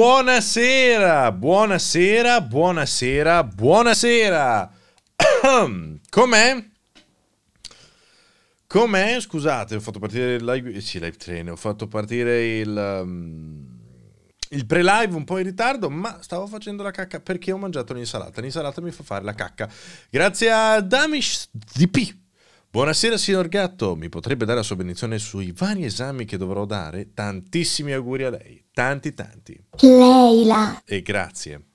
Buonasera, buonasera, buonasera, buonasera. Com'è? Com'è? Scusate, ho fatto partire il live, eh sì, live train, ho fatto partire il, um, il pre-live un po' in ritardo, ma stavo facendo la cacca perché ho mangiato l'insalata. L'insalata mi fa fare la cacca. Grazie a Damish DP Buonasera signor Gatto, mi potrebbe dare la sua benedizione sui vari esami che dovrò dare? Tantissimi auguri a lei, tanti tanti. Leila. E grazie.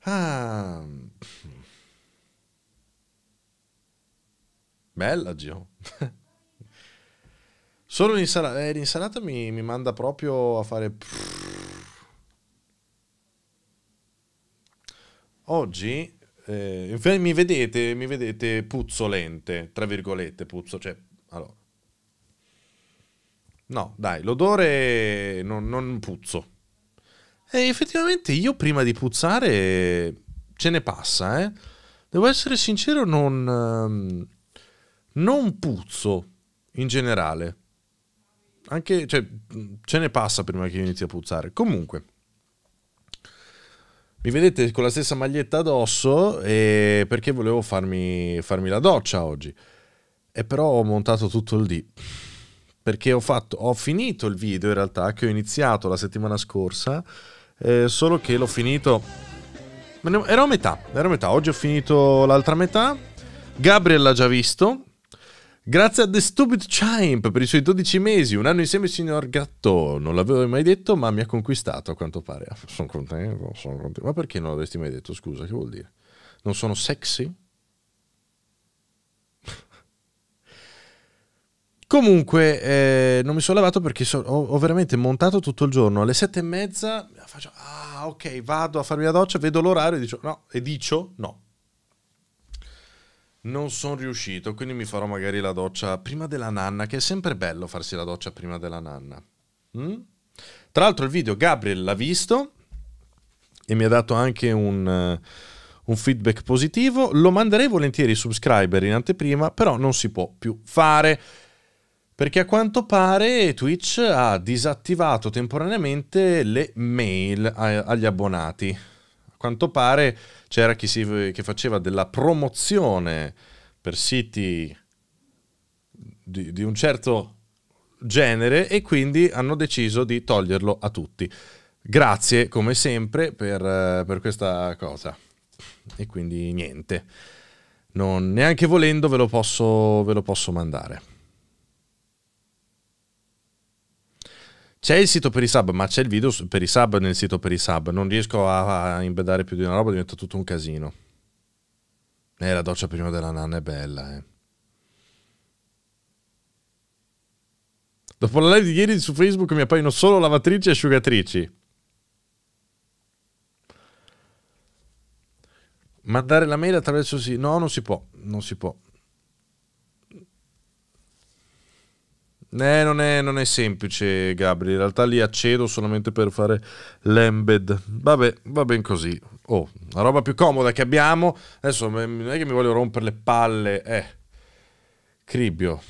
Ah. Bella Gio. Solo l'insalata, eh, l'insalata mi, mi manda proprio a fare... Oggi eh, mi, vedete, mi vedete puzzolente, tra virgolette, puzzo, cioè, allora. No, dai, l'odore non, non puzzo. E effettivamente io prima di puzzare ce ne passa, eh. Devo essere sincero, non, ehm, non puzzo in generale. Anche, cioè, ce ne passa prima che io inizi a puzzare. Comunque, mi vedete con la stessa maglietta addosso e perché volevo farmi, farmi la doccia oggi. E però ho montato tutto il D. Perché ho, fatto, ho finito il video in realtà che ho iniziato la settimana scorsa, eh, solo che l'ho finito... Ero a metà, ero a metà. Oggi ho finito l'altra metà. Gabriel l'ha già visto, Grazie a The Stupid Chimp per i suoi 12 mesi, un anno insieme signor Gatto. Non l'avevo mai detto, ma mi ha conquistato a quanto pare. Ah, sono contento, sono contento. Ma perché non l'avresti mai detto? Scusa, che vuol dire? Non sono sexy? Comunque, eh, non mi sono lavato perché so, ho, ho, veramente montato tutto il giorno. Alle sette e mezza faccio, ah, ok, vado a farmi la doccia, vedo l'orario e dico, no, e dicio, no, non sono riuscito, quindi mi farò magari la doccia prima della nanna, che è sempre bello farsi la doccia prima della nanna. Mm? Tra l'altro il video Gabriel l'ha visto e mi ha dato anche un, eh, un feedback positivo. Lo manderei volentieri ai subscriber in anteprima, però non si può più fare. Perché a quanto pare Twitch ha disattivato temporaneamente le mail agli abbonati quanto pare c'era chi si, che faceva della promozione per siti di, di un certo genere e quindi hanno deciso di toglierlo a tutti. Grazie come sempre per, per, questa cosa. E quindi niente. Non, neanche volendo ve lo posso, ve lo posso mandare. C'è il sito per i sub, ma c'è il video per i sub nel sito per i sub. Non riesco a, a imbedare più di una roba, diventa tutto un casino. Eh, la doccia prima della nanna è bella, eh. Dopo la live di ieri su Facebook mi appaiono solo lavatrici e asciugatrici. Mandare la mail attraverso sì. No, non si può, non si può. Eh, non, è, non, è, semplice, Gabri. In realtà li accedo solamente per fare l'embed. Vabbè, va ben così. Oh, la roba più comoda che abbiamo. Adesso non è che mi voglio rompere le palle. Eh, cribbio.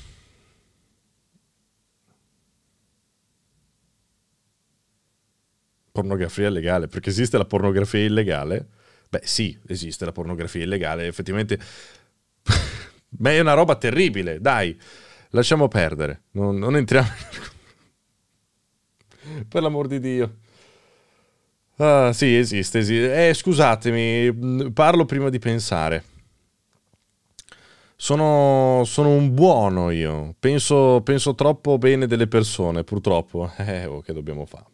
Pornografia legale, perché esiste la pornografia illegale? Beh, sì, esiste la pornografia illegale, effettivamente. Ma è una roba terribile, dai. Lasciamo perdere, non, non entriamo in... per l'amor di Dio. Ah, sì, esiste. esiste. Eh, scusatemi, parlo prima di pensare. Sono, sono un buono io. Penso, penso, troppo bene delle persone, purtroppo. Eh, oh, che dobbiamo fare?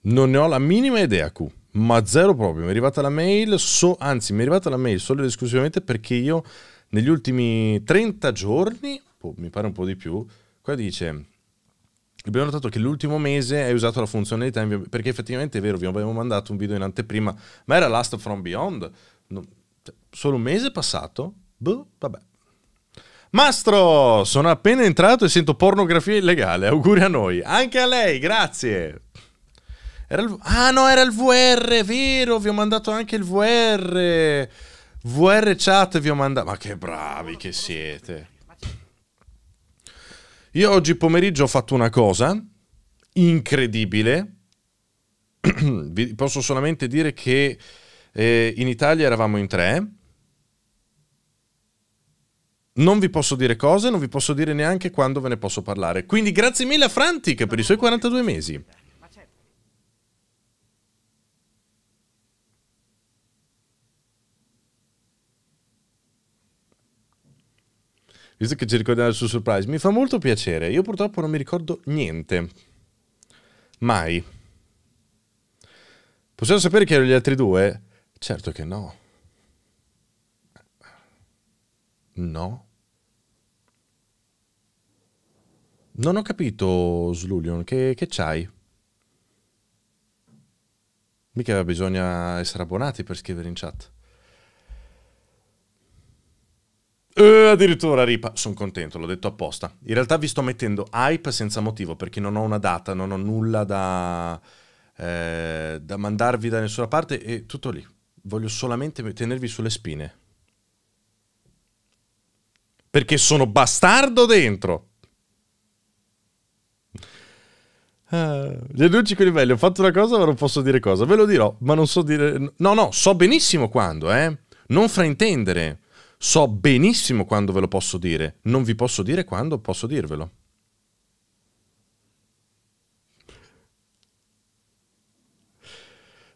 Non ne ho la minima idea, Q. Ma zero proprio. Mi è arrivata la mail, so, anzi, mi è arrivata la mail solo ed esclusivamente perché io negli ultimi 30 giorni, boh, mi pare un po' di più, qua dice... Abbiamo notato che l'ultimo mese hai usato la funzionalità perché effettivamente è vero, vi avevo mandato un video in anteprima, ma era Last from Beyond. No, cioè, solo un mese passato? Boh, vabbè. Mastro, sono appena entrato e sento pornografia illegale. Auguri a noi. Anche a lei, grazie. Era il... Ah no, era il VR, vero, vi ho mandato anche il VR. VR chat vi ho mandato. Ma che bravi che siete. Io oggi pomeriggio ho fatto una cosa incredibile. vi posso solamente dire che eh, in Italia eravamo in tre. Non vi posso dire cose, non vi posso dire neanche quando ve ne posso parlare. Quindi grazie mille a Frantic per i suoi 42 mesi. visto che ci ricordiamo su surprise, mi fa molto piacere. Io purtroppo non mi ricordo niente. Mai. Possiamo sapere chi erano gli altri due? Certo che no. No. Non ho capito, Slulion, che, che c'hai? Mica bisogna essere abbonati per scrivere in chat. E eh, addirittura Ripa, sono contento, l'ho detto apposta. In realtà vi sto mettendo hype senza motivo perché non ho una data, non ho nulla da, eh, da mandarvi da nessuna parte e tutto lì. Voglio solamente tenervi sulle spine. Perché sono bastardo dentro. Ah, gli annunci i belli, ho fatto una cosa ma non posso dire cosa. Ve lo dirò, ma non so dire... No, no, so benissimo quando, eh. Non fraintendere. So benissimo quando ve lo posso dire, non vi posso dire quando posso dirvelo.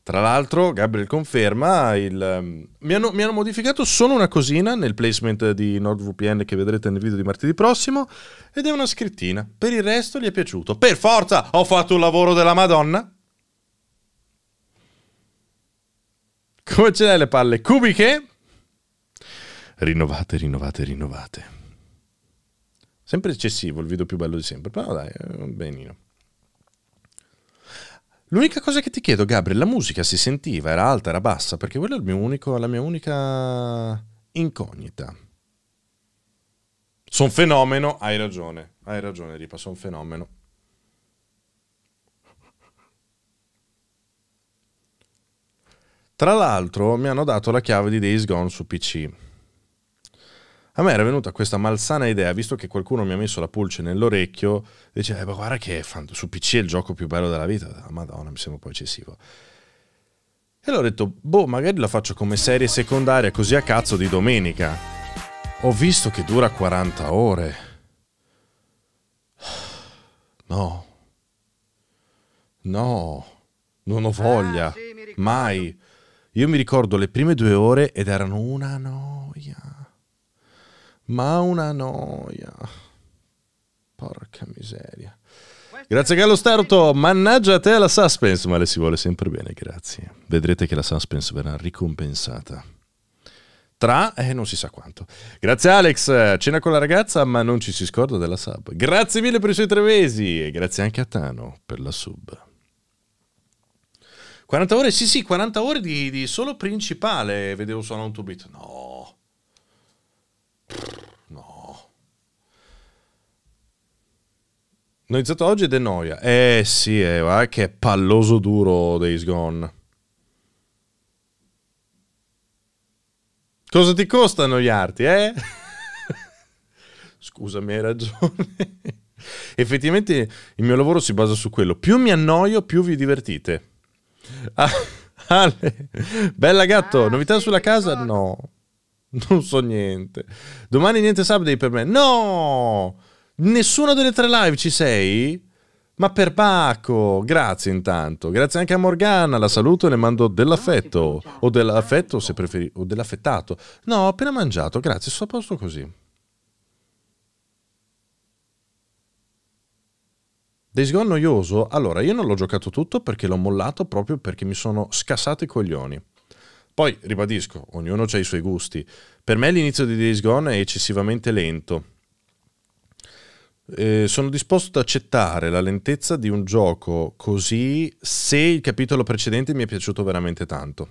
Tra l'altro, Gabriel conferma, il, um, mi, hanno, mi, hanno, modificato solo una cosina nel placement di NordVPN che vedrete nel video di martedì prossimo, ed è una scrittina. Per il resto gli è piaciuto. Per forza, ho fatto un lavoro della Madonna. Come ce l'hai le palle cubiche? rinnovate, rinnovate, rinnovate. Sempre eccessivo il video più bello di sempre, però dai, benino. L'unica cosa che ti chiedo, Gabriel, la musica si sentiva, era alta, era bassa, perché quella è mio unico, la mia unica incognita. Sono fenomeno, hai ragione, hai ragione Ripa, sono fenomeno. Tra l'altro mi hanno dato la chiave di Days Gone su PC. A me era venuta questa malsana idea, visto che qualcuno mi ha messo la pulce nell'orecchio, dice, eh, ma guarda che fan- su PC è il gioco più bello della vita. Ah, Madonna, mi sembra un po' eccessivo. E allora ho detto, boh, magari la faccio come serie secondaria, così a cazzo di domenica. Ho visto che dura 40 ore. No. No. Non ho ah, voglia. Mai. Io mi ricordo le prime due ore ed erano una noia. Ma una noia. Porca miseria. Grazie Gallo Starto, mannaggia a te la suspense, ma le si vuole sempre bene, grazie. Vedrete che la suspense verrà ricompensata. Tra, eh, non si sa quanto. Grazie Alex, cena con la ragazza, ma non ci si scorda della sub. Grazie mille per i suoi tre mesi e grazie anche a Tano per la sub. 40 ore, sì sì, 40 ore di, di solo principale, vedevo suonare su Autobit. No, No. Noizzato oggi ed è Noia. Eh sì, eh, guarda che è palloso duro Days Gone. Cosa ti costa annoiarti, eh? Scusami, hai ragione. Effettivamente il mio lavoro si basa su quello. Più mi annoio, più vi divertite. Ah, Ale, bella gatto, ah, novità sulla casa? No. Non so niente. Domani niente Subday per me. No! Nessuna delle tre live ci sei? Ma per Paco, grazie intanto. Grazie anche a Morgana, la saluto e le mando dell'affetto. O dell'affetto se preferite, o dell'affettato. No, ho appena mangiato, grazie, sto a posto così. Days Gone noioso? Allora, io non l'ho giocato tutto perché l'ho mollato proprio perché mi sono scassato i coglioni. Poi, ribadisco, ognuno ha i suoi gusti. Per me l'inizio di Days Gone è eccessivamente lento. Eh, sono disposto ad accettare la lentezza di un gioco così se il capitolo precedente mi è piaciuto veramente tanto.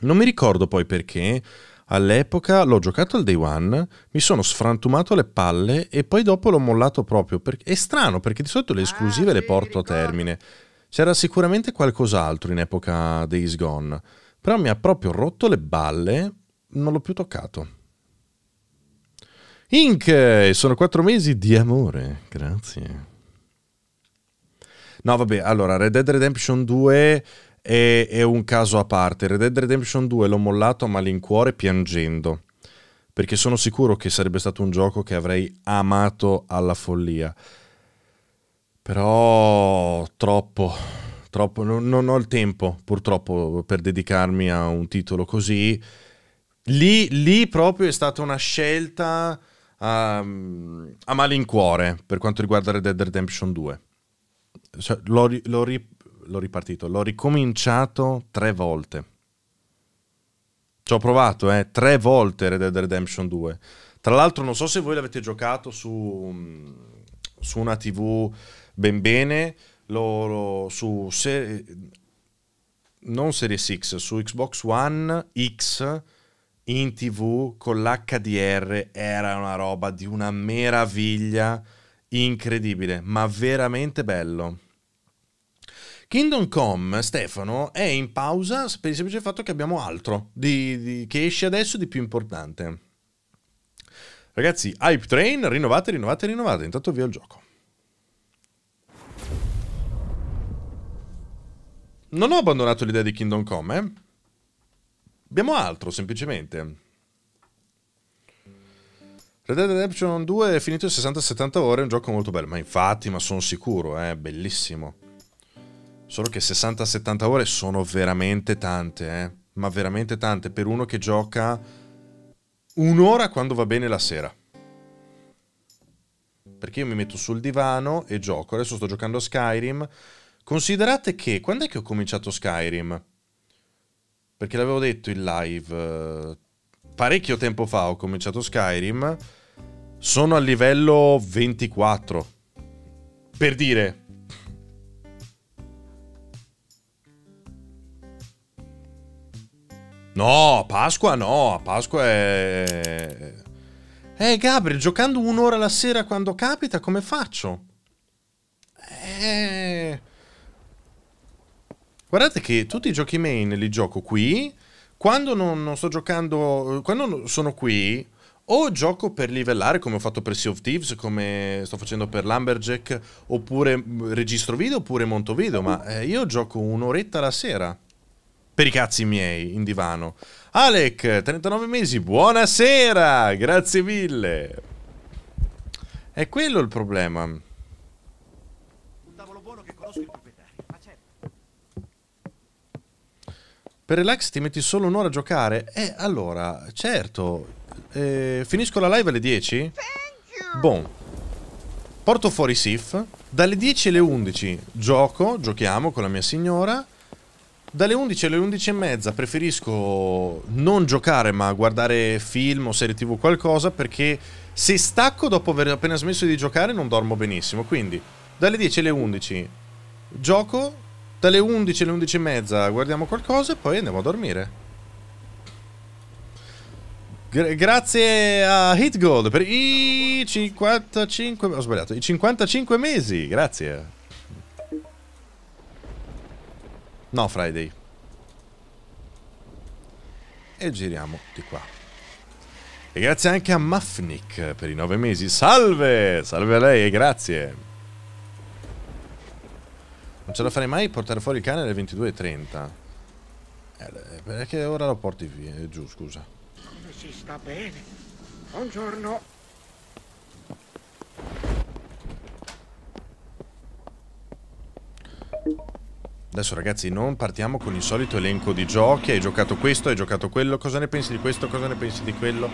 Non mi ricordo poi perché all'epoca l'ho giocato al day one, mi sono sfrantumato le palle e poi dopo l'ho mollato proprio. Per... È strano perché di solito le ah, esclusive ah, le porto ricordo. a termine. C'era sicuramente qualcos'altro in epoca Days Gone, però mi ha proprio rotto le balle, non l'ho più toccato. Inc, sono quattro mesi di amore, grazie. No, vabbè, allora, Red Dead Redemption 2 è, è un caso a parte. Red Dead Redemption 2 l'ho mollato a malincuore piangendo perché sono sicuro che sarebbe stato un gioco che avrei amato alla follia. Però troppo, troppo, non, non ho il tempo purtroppo per dedicarmi a un titolo così. Lì, lì proprio è stata una scelta a, ehm, a malincuore per quanto riguarda Red Dead Redemption 2. Cioè, l'ho, l'ho, ri, l'ho ripartito, l'ho ricominciato tre volte. Ci ho provato, eh, tre volte Red Dead Redemption 2. Tra l'altro non so se voi l'avete giocato su, su una tv ben bene lo, lo, su se, non Series X, su Xbox One X in tv con l'HDR era una roba di una meraviglia incredibile, ma veramente bello. Kingdom Come, Stefano, è in pausa per il semplice fatto che abbiamo altro di, di, che esce adesso di più importante. Ragazzi, Hype Train, rinnovate, rinnovate, rinnovate, intanto via il gioco. non ho abbandonato l'idea di Kingdom Come, eh? Abbiamo altro, semplicemente. Red Dead Redemption 2 è finito in 60-70 ore, è un gioco molto bello. Ma infatti, ma sono sicuro, è eh? bellissimo. Solo che 60-70 ore sono veramente tante, eh? Ma veramente tante per uno che gioca un'ora quando va bene la sera. Perché io mi metto sul divano e gioco. Adesso sto giocando a Skyrim Considerate che quando è che ho cominciato Skyrim? Perché l'avevo detto in live. Eh, parecchio tempo fa ho cominciato Skyrim. Sono al livello 24. Per dire. No, a Pasqua no, a Pasqua è... Eh Gabriel, giocando un'ora la sera quando capita, come faccio? Eh... Guardate che tutti i giochi main li gioco qui. Quando non, non sto giocando, quando sono qui, o gioco per livellare come ho fatto per Sea of Thieves, come sto facendo per Lumberjack, oppure registro video, oppure monto video, ma eh, io gioco un'oretta la sera. Per i cazzi miei, in divano. Alec, 39 mesi, buonasera, grazie mille. È quello il problema. Per relax ti metti solo un'ora a giocare? Eh, allora, certo. Eh, finisco la live alle 10? Bon. Porto fuori Sif. Dalle 10 alle 11 gioco, giochiamo con la mia signora. Dalle 11 alle 11 e mezza preferisco non giocare ma guardare film o serie tv qualcosa perché se stacco dopo aver appena smesso di giocare non dormo benissimo. Quindi dalle 10 alle 11 gioco, dalle 11 alle 11 e mezza guardiamo qualcosa e poi andiamo a dormire. Gra grazie a HitGold per i 55... Ho sbagliato, i 55 mesi, grazie. No, Friday. E giriamo di qua. E grazie anche a Mafnik per i 9 mesi. Salve! Salve a lei e grazie. Non ce la farei mai portare fuori il cane alle 22.30. Eh, perché ora lo porti via, eh, giù, scusa. Come Si sta bene. Buongiorno. Adesso ragazzi non partiamo con il solito elenco di giochi Hai giocato questo, hai giocato quello Cosa ne pensi di questo, cosa ne pensi di quello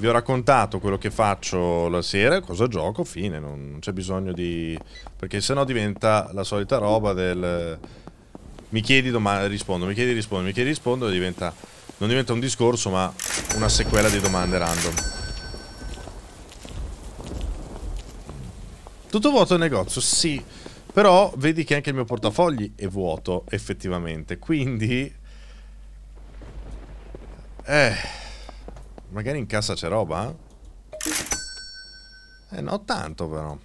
vi ho raccontato quello che faccio la sera, cosa gioco, fine, non c'è bisogno di... perché sennò diventa la solita roba del... mi chiedi domande, rispondo, mi chiedi rispondo, mi chiedi rispondo e diventa... non diventa un discorso ma una sequela di domande random. Tutto vuoto il negozio? Sì, però vedi che anche il mio portafogli è vuoto effettivamente, quindi... Eh... Magari in cassa c'è roba? Eh? eh non tanto però.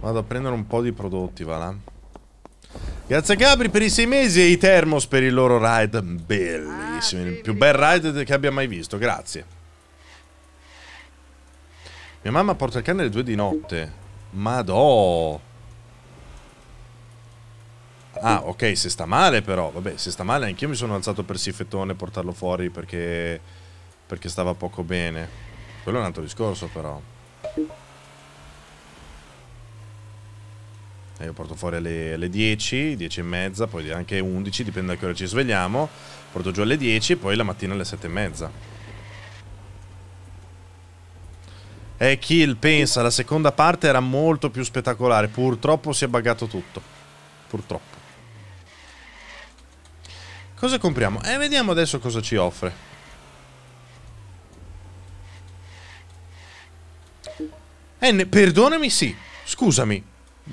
Vado a prendere un po' di prodotti, va là. Grazie Gabri per i sei mesi e i Thermos per il loro ride. Bellissimo, ah, il più bel ride che abbia mai visto, grazie. Mia mamma porta il cane alle due di notte. Madò. Ah, ok, se sta male però, vabbè, se sta male anch'io mi sono alzato per Siffettone e portarlo fuori perché, perché stava poco bene. Quello è un altro discorso però. E eh, io porto fuori alle, alle 10, 10 e mezza, poi anche 11, dipende da che ora ci svegliamo. Porto giù alle 10 e poi la mattina alle 7 e mezza. E eh, Kill pensa, la seconda parte era molto più spettacolare, purtroppo si è buggato tutto. Purtroppo. Cosa compriamo? Eh, vediamo adesso cosa ci offre. Eh, perdonami, sì. Scusami.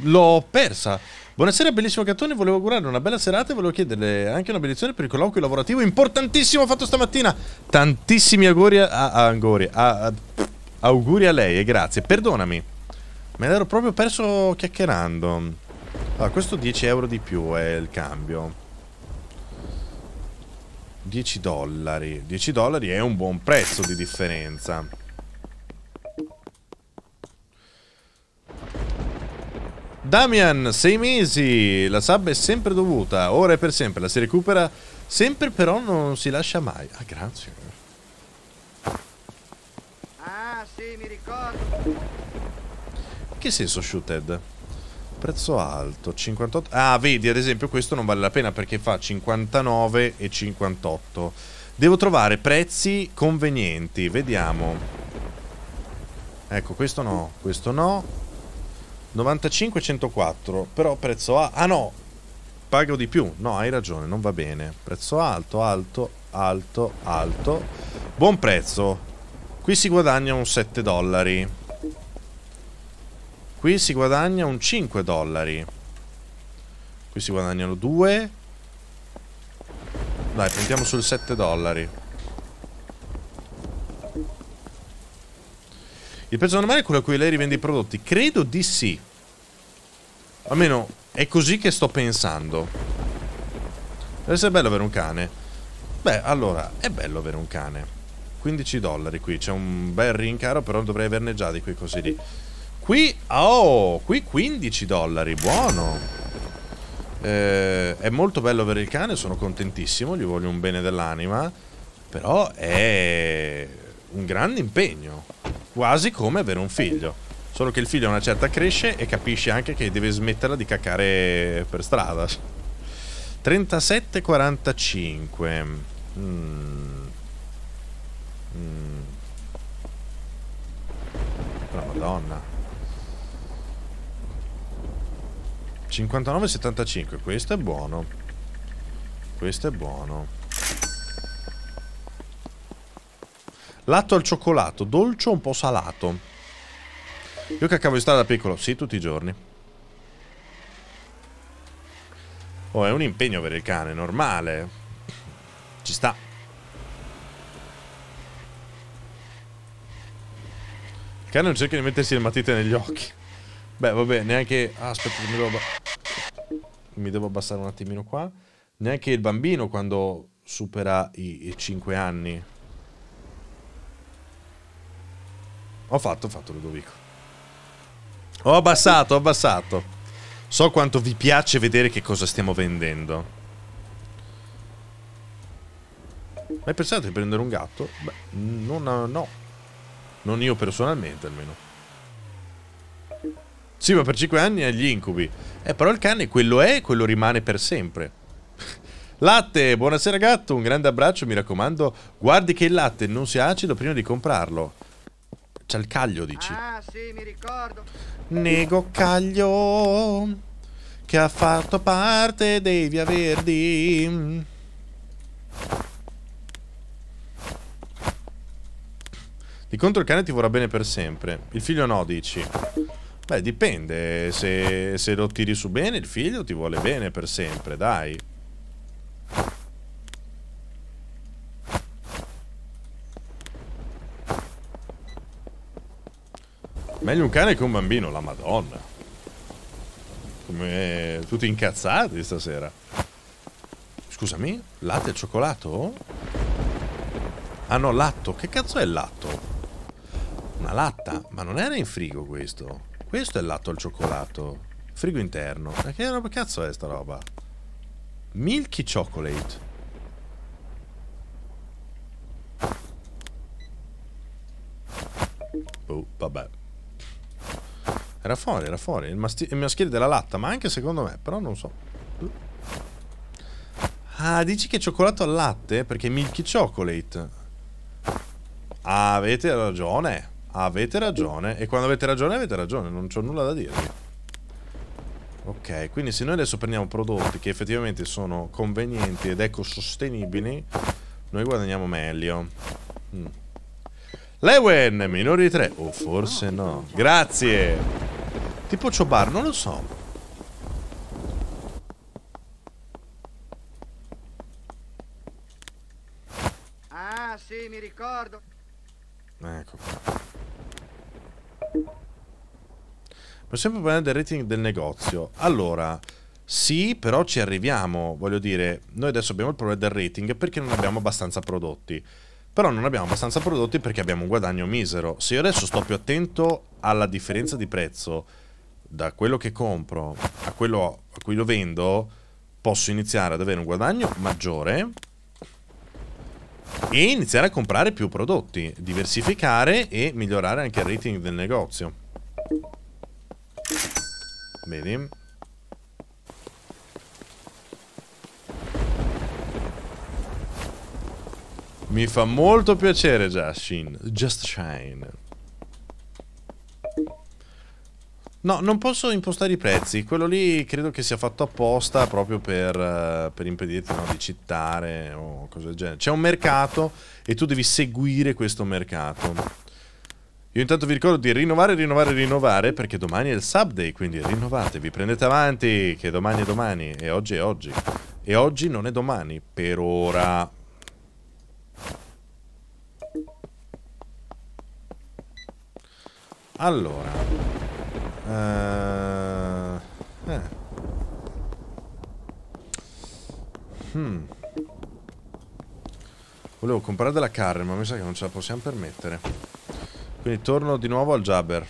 L'ho persa. Buonasera, bellissimo gattone. Volevo augurare una bella serata e volevo chiederle anche una benedizione per il colloquio lavorativo importantissimo fatto stamattina. Tantissimi auguri a, a, angori, a, a auguri a lei e grazie. Perdonami. Me l'ero proprio perso chiacchierando. Allora, ah, questo 10 euro di più è il cambio. 10 dollari. 10 dollari è un buon prezzo di differenza. Damian, sei mesi. La sub è sempre dovuta. Ora e per sempre. La si recupera sempre, però non si lascia mai. Ah, grazie. Ah, sì, mi ricordo. che senso, Shooted? prezzo alto 58 ah vedi ad esempio questo non vale la pena perché fa 59 e 58 devo trovare prezzi convenienti vediamo ecco questo no questo no 95 104 però prezzo a ah no pago di più no hai ragione non va bene prezzo alto alto alto alto buon prezzo qui si guadagna un 7 dollari Qui si guadagna un 5 dollari. Qui si guadagnano 2. Dai, puntiamo sul 7 dollari. Il prezzo normale è quello a cui lei rivende i prodotti? Credo di sì. Almeno è così che sto pensando. Deve essere bello avere un cane. Beh, allora, è bello avere un cane. 15 dollari qui, c'è un bel rincaro, però dovrei averne già di quei così lì. Qui, oh, qui 15 dollari, buono. Eh, è molto bello avere il cane, sono contentissimo, gli voglio un bene dell'anima. Però è un grande impegno, quasi come avere un figlio. Solo che il figlio a una certa cresce e capisce anche che deve smetterla di caccare per strada. 37,45. Mm. Mm. Madonna. 59,75. Questo è buono. Questo è buono. Lato al cioccolato, dolce o un po' salato? Io cacavo di stare da piccolo, sì, tutti i giorni. Oh, è un impegno avere il cane, normale. Ci sta. Il cane non cerca di mettersi le matite negli occhi. Beh, vabbè, neanche... Ah, aspetta, mi devo, mi devo abbassare un attimino qua. Neanche il bambino quando supera i, i 5 anni. Ho fatto, ho fatto Ludovico. Ho abbassato, ho abbassato. So quanto vi piace vedere che cosa stiamo vendendo. hai pensato di prendere un gatto? Beh, non, no. Non io personalmente, almeno. Sì, ma per cinque anni ha gli incubi. Eh, però il cane quello è e quello rimane per sempre. latte, buonasera gatto, un grande abbraccio, mi raccomando. Guardi che il latte non sia acido prima di comprarlo. C'è il caglio, dici. Ah, sì, mi ricordo. Nego Caglio, che ha fatto parte dei Via Verdi. Di contro il cane ti vorrà bene per sempre. Il figlio no, dici. Beh, dipende. Se, se lo tiri su bene, il figlio ti vuole bene per sempre, dai. Meglio un cane che un bambino, la madonna. Come tutti incazzati stasera. Scusami, latte e cioccolato? Ah no, latto. Che cazzo è il latto? Una latta? Ma non era in frigo questo. Questo è il latte al cioccolato. Frigo interno. Ma che roba cazzo è sta roba? Milky chocolate. Oh, vabbè. Era fuori, era fuori. Il, il maschile della latta, ma anche secondo me, però non so. Ah, dici che è cioccolato al latte? Perché è milky chocolate. Ah, avete ragione. Avete ragione E quando avete ragione avete ragione Non c'ho nulla da dire Ok quindi se noi adesso prendiamo prodotti Che effettivamente sono convenienti Ed ecosostenibili Noi guadagniamo meglio mm. Lewen minori di 3 O oh, forse no Grazie Tipo Ciobar non lo so Ah sì mi ricordo Ecco qua Ma sempre parlando del rating del negozio. Allora, sì, però ci arriviamo. Voglio dire, noi adesso abbiamo il problema del rating perché non abbiamo abbastanza prodotti. Però non abbiamo abbastanza prodotti perché abbiamo un guadagno misero. Se io adesso sto più attento alla differenza di prezzo da quello che compro a quello a cui lo vendo, posso iniziare ad avere un guadagno maggiore e iniziare a comprare più prodotti, diversificare e migliorare anche il rating del negozio benim. Mi fa molto piacere Justin. Just Shine. No, non posso impostare i prezzi. Quello lì credo che sia fatto apposta proprio per, eh, per impedirti no, di cittare o cose del genere. C'è un mercato e tu devi seguire questo mercato. Io intanto vi ricordo di rinnovare, rinnovare, rinnovare perché domani è il sub day, quindi rinnovatevi, prendete avanti che domani è domani e oggi è oggi. E oggi non è domani, per ora. Allora. Uh, eh. hmm. Volevo comprare della carne, ma mi sa che non ce la possiamo permettere. Quindi torno di nuovo al Jabber.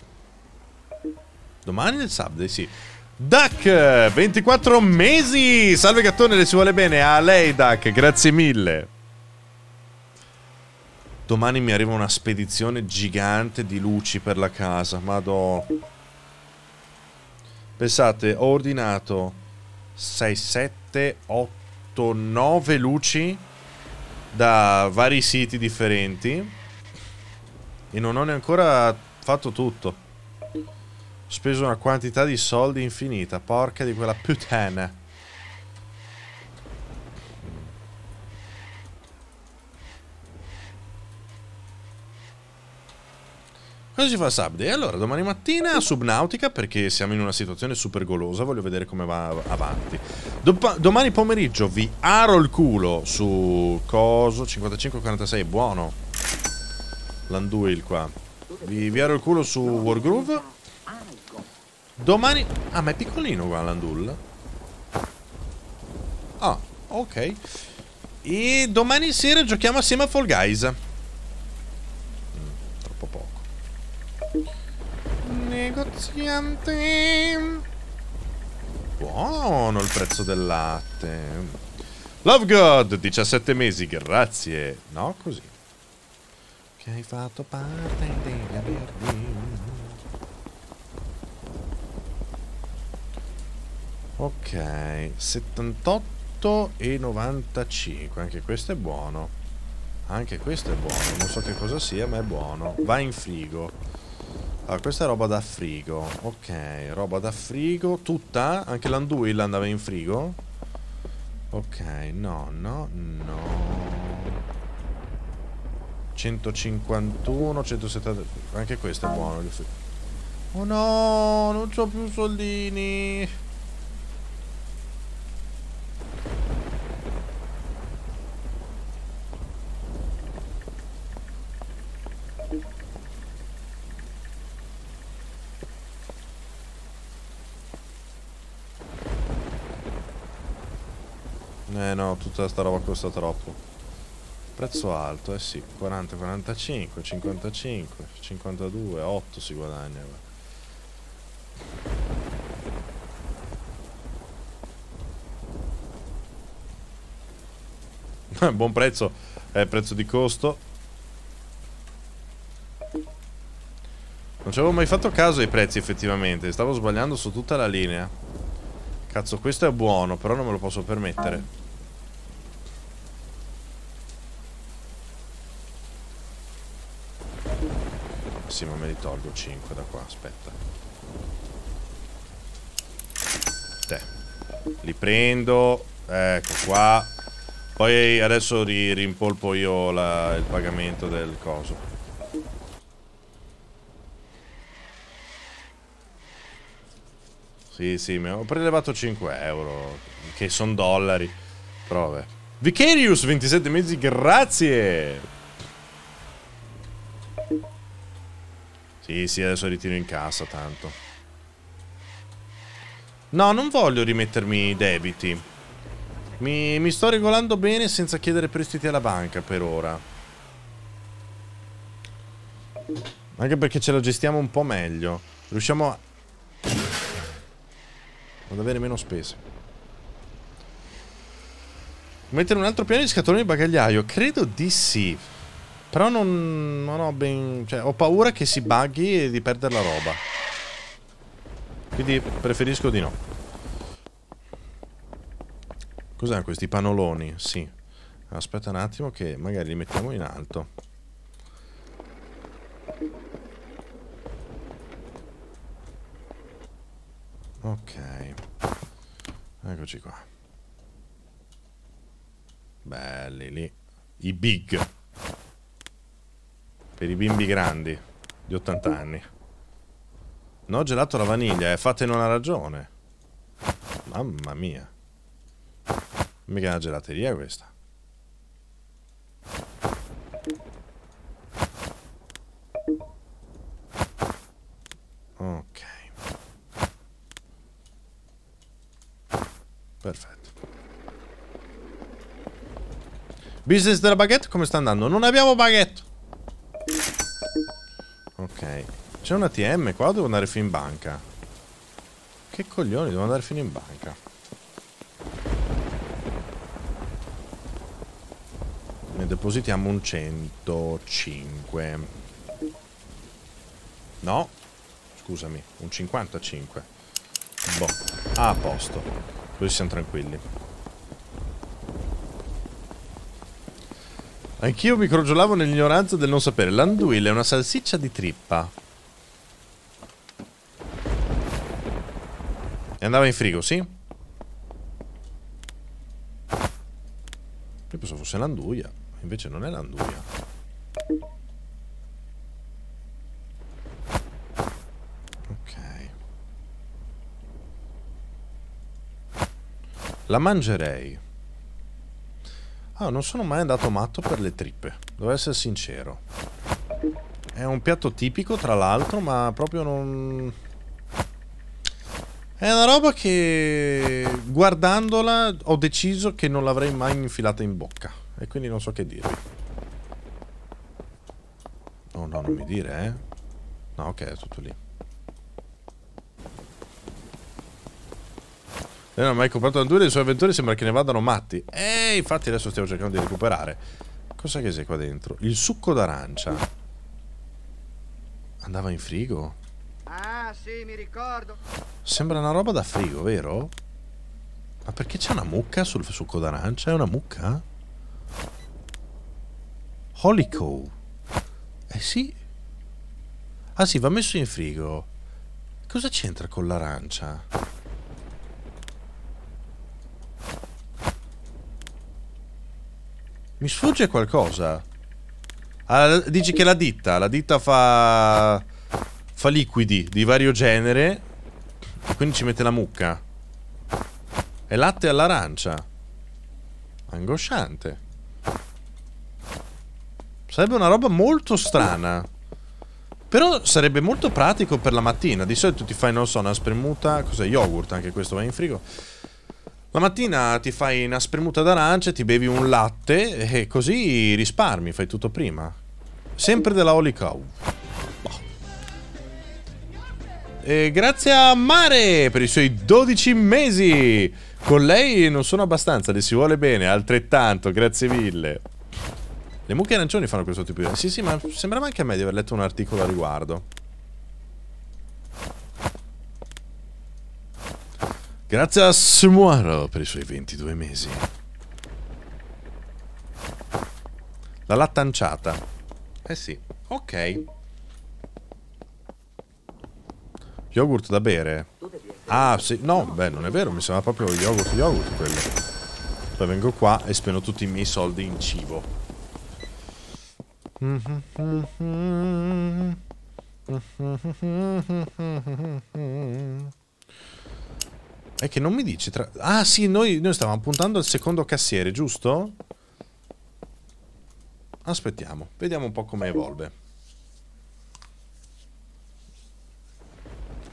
Domani nel Subday, sì. Duck, 24 mesi! Salve gattone, le si vuole bene. A lei, Duck, grazie mille. Domani mi arriva una spedizione gigante di luci per la casa. Madò. Pensate, ho ordinato 6, 7, 8, 9 luci da vari siti differenti e non ho neanche ancora fatto tutto. Ho speso una quantità di soldi infinita, porca di quella puttana. Cosa si fa sabato? E allora, domani mattina Subnautica, perché siamo in una situazione super golosa, voglio vedere come va avanti. Dop domani pomeriggio vi aro il culo su coso 5546, buono l'anduil qua. Vi, vi il culo su Wargroove. Domani... Ah, ma è piccolino qua l'Andul. Ah, ok. E domani sera giochiamo assieme a Fall Guys. Mm, troppo poco. Negoziante. Buono il prezzo del latte. Love God, 17 mesi, grazie. No, così che hai fatto parte della verdi. Ok, 78 e 95, anche questo è buono. Anche questo è buono, non so che cosa sia, ma è buono. Va in frigo. Allora, questa è roba da frigo. Ok, roba da frigo, tutta? Anche l'anduil andava in frigo? Ok, no, no, no. 151, 170, anche questo è buono. Oh no, non ho più soldini. Eh no, tutta sta roba costa troppo. Prezzo alto, eh sì, 40, 45, 55, 52, 8 si guadagna. Buon prezzo, eh, prezzo di costo. Non ci avevo mai fatto caso ai prezzi effettivamente, stavo sbagliando su tutta la linea. Cazzo, questo è buono, però non me lo posso permettere. li tolgo 5 da qua, aspetta. Te. Li prendo, ecco qua. Poi adesso ri rimpolpo io la, il pagamento del coso. Sì, sì, mi ho prelevato 5 euro, che sono dollari. Prove. Vicarius, 27 mesi, grazie! Sì, sì, adesso ritiro in cassa tanto. No, non voglio rimettermi debiti. Mi, mi sto regolando bene senza chiedere prestiti alla banca per ora. Anche perché ce la gestiamo un po' meglio. Riusciamo a... ad avere meno spese. Mettere un altro piano di scatoloni di bagagliaio? Credo di sì. Però non, non ho ben... Cioè, ho paura che si buggy e di perdere la roba. Quindi preferisco di no. Cos'è questi panoloni? Sì. Aspetta un attimo che magari li mettiamo in alto. Ok. Eccoci qua. Belli lì. I big. Per i bimbi grandi, di 80 anni. No gelato alla vaniglia, è fatta in una ragione. Mamma mia. Mica una gelateria questa. Ok. Perfetto. Business della baguette come sta andando? Non abbiamo baguette. Ok. C'è un ATM qua o devo andare fino in banca? Che coglioni, devo andare fino in banca. Ne depositiamo un 105. No. Scusami, un 55. Boh. Ah, a posto. Così siamo tranquilli. Anch'io mi crogiolavo nell'ignoranza del non sapere. L'anduil è una salsiccia di trippa. E andava in frigo, sì? Io pensavo fosse l'anduia. Invece non è l'anduia. Ok. La mangerei. Ah, non sono mai andato matto per le trippe, devo essere sincero. È un piatto tipico, tra l'altro, ma proprio non... È una roba che guardandola ho deciso che non l'avrei mai infilata in bocca. E quindi non so che dirvi. Oh no, non mi dire, eh. No, ok, è tutto lì. Eh, non ha mai comprato un due, le suoi avventori sembra che ne vadano matti. E eh, infatti adesso stiamo cercando di recuperare. Cosa che c'è qua dentro? Il succo d'arancia. Andava in frigo? Ah, sì, mi ricordo. Sembra una roba da frigo, vero? Ma perché c'è una mucca sul succo d'arancia? È una mucca? Holico. Eh sì. Ah sì, va messo in frigo. Cosa c'entra con l'arancia? Mi sfugge qualcosa. Ah, dici che la ditta, la ditta fa... fa liquidi di vario genere. Quindi ci mette la mucca. E latte all'arancia. Angosciante. Sarebbe una roba molto strana. Però sarebbe molto pratico per la mattina. Di solito ti fai, non so, una spremuta. Cos'è? Yogurt, anche questo va in frigo. La mattina ti fai una spremuta d'arancia, ti bevi un latte e così risparmi, fai tutto prima. Sempre della Holy Cow. Boh. E grazie a Mare per i suoi 12 mesi. Con lei non sono abbastanza, le si vuole bene, altrettanto, grazie mille. Le mucche arancioni fanno questo tipo di... Sì, sì, ma sembrava anche a me di aver letto un articolo a riguardo. Grazie a Smuaro per i suoi 22 mesi. La lattanciata. Eh sì, ok. Yogurt da bere. Ah, sì. No, beh, non è vero, mi sembra proprio yogurt, yogurt quello. Poi cioè, vengo qua e spendo tutti i miei soldi in cibo. È che non mi dice tra... Ah sì, noi, noi stavamo puntando al secondo cassiere, giusto? Aspettiamo, vediamo un po' come evolve.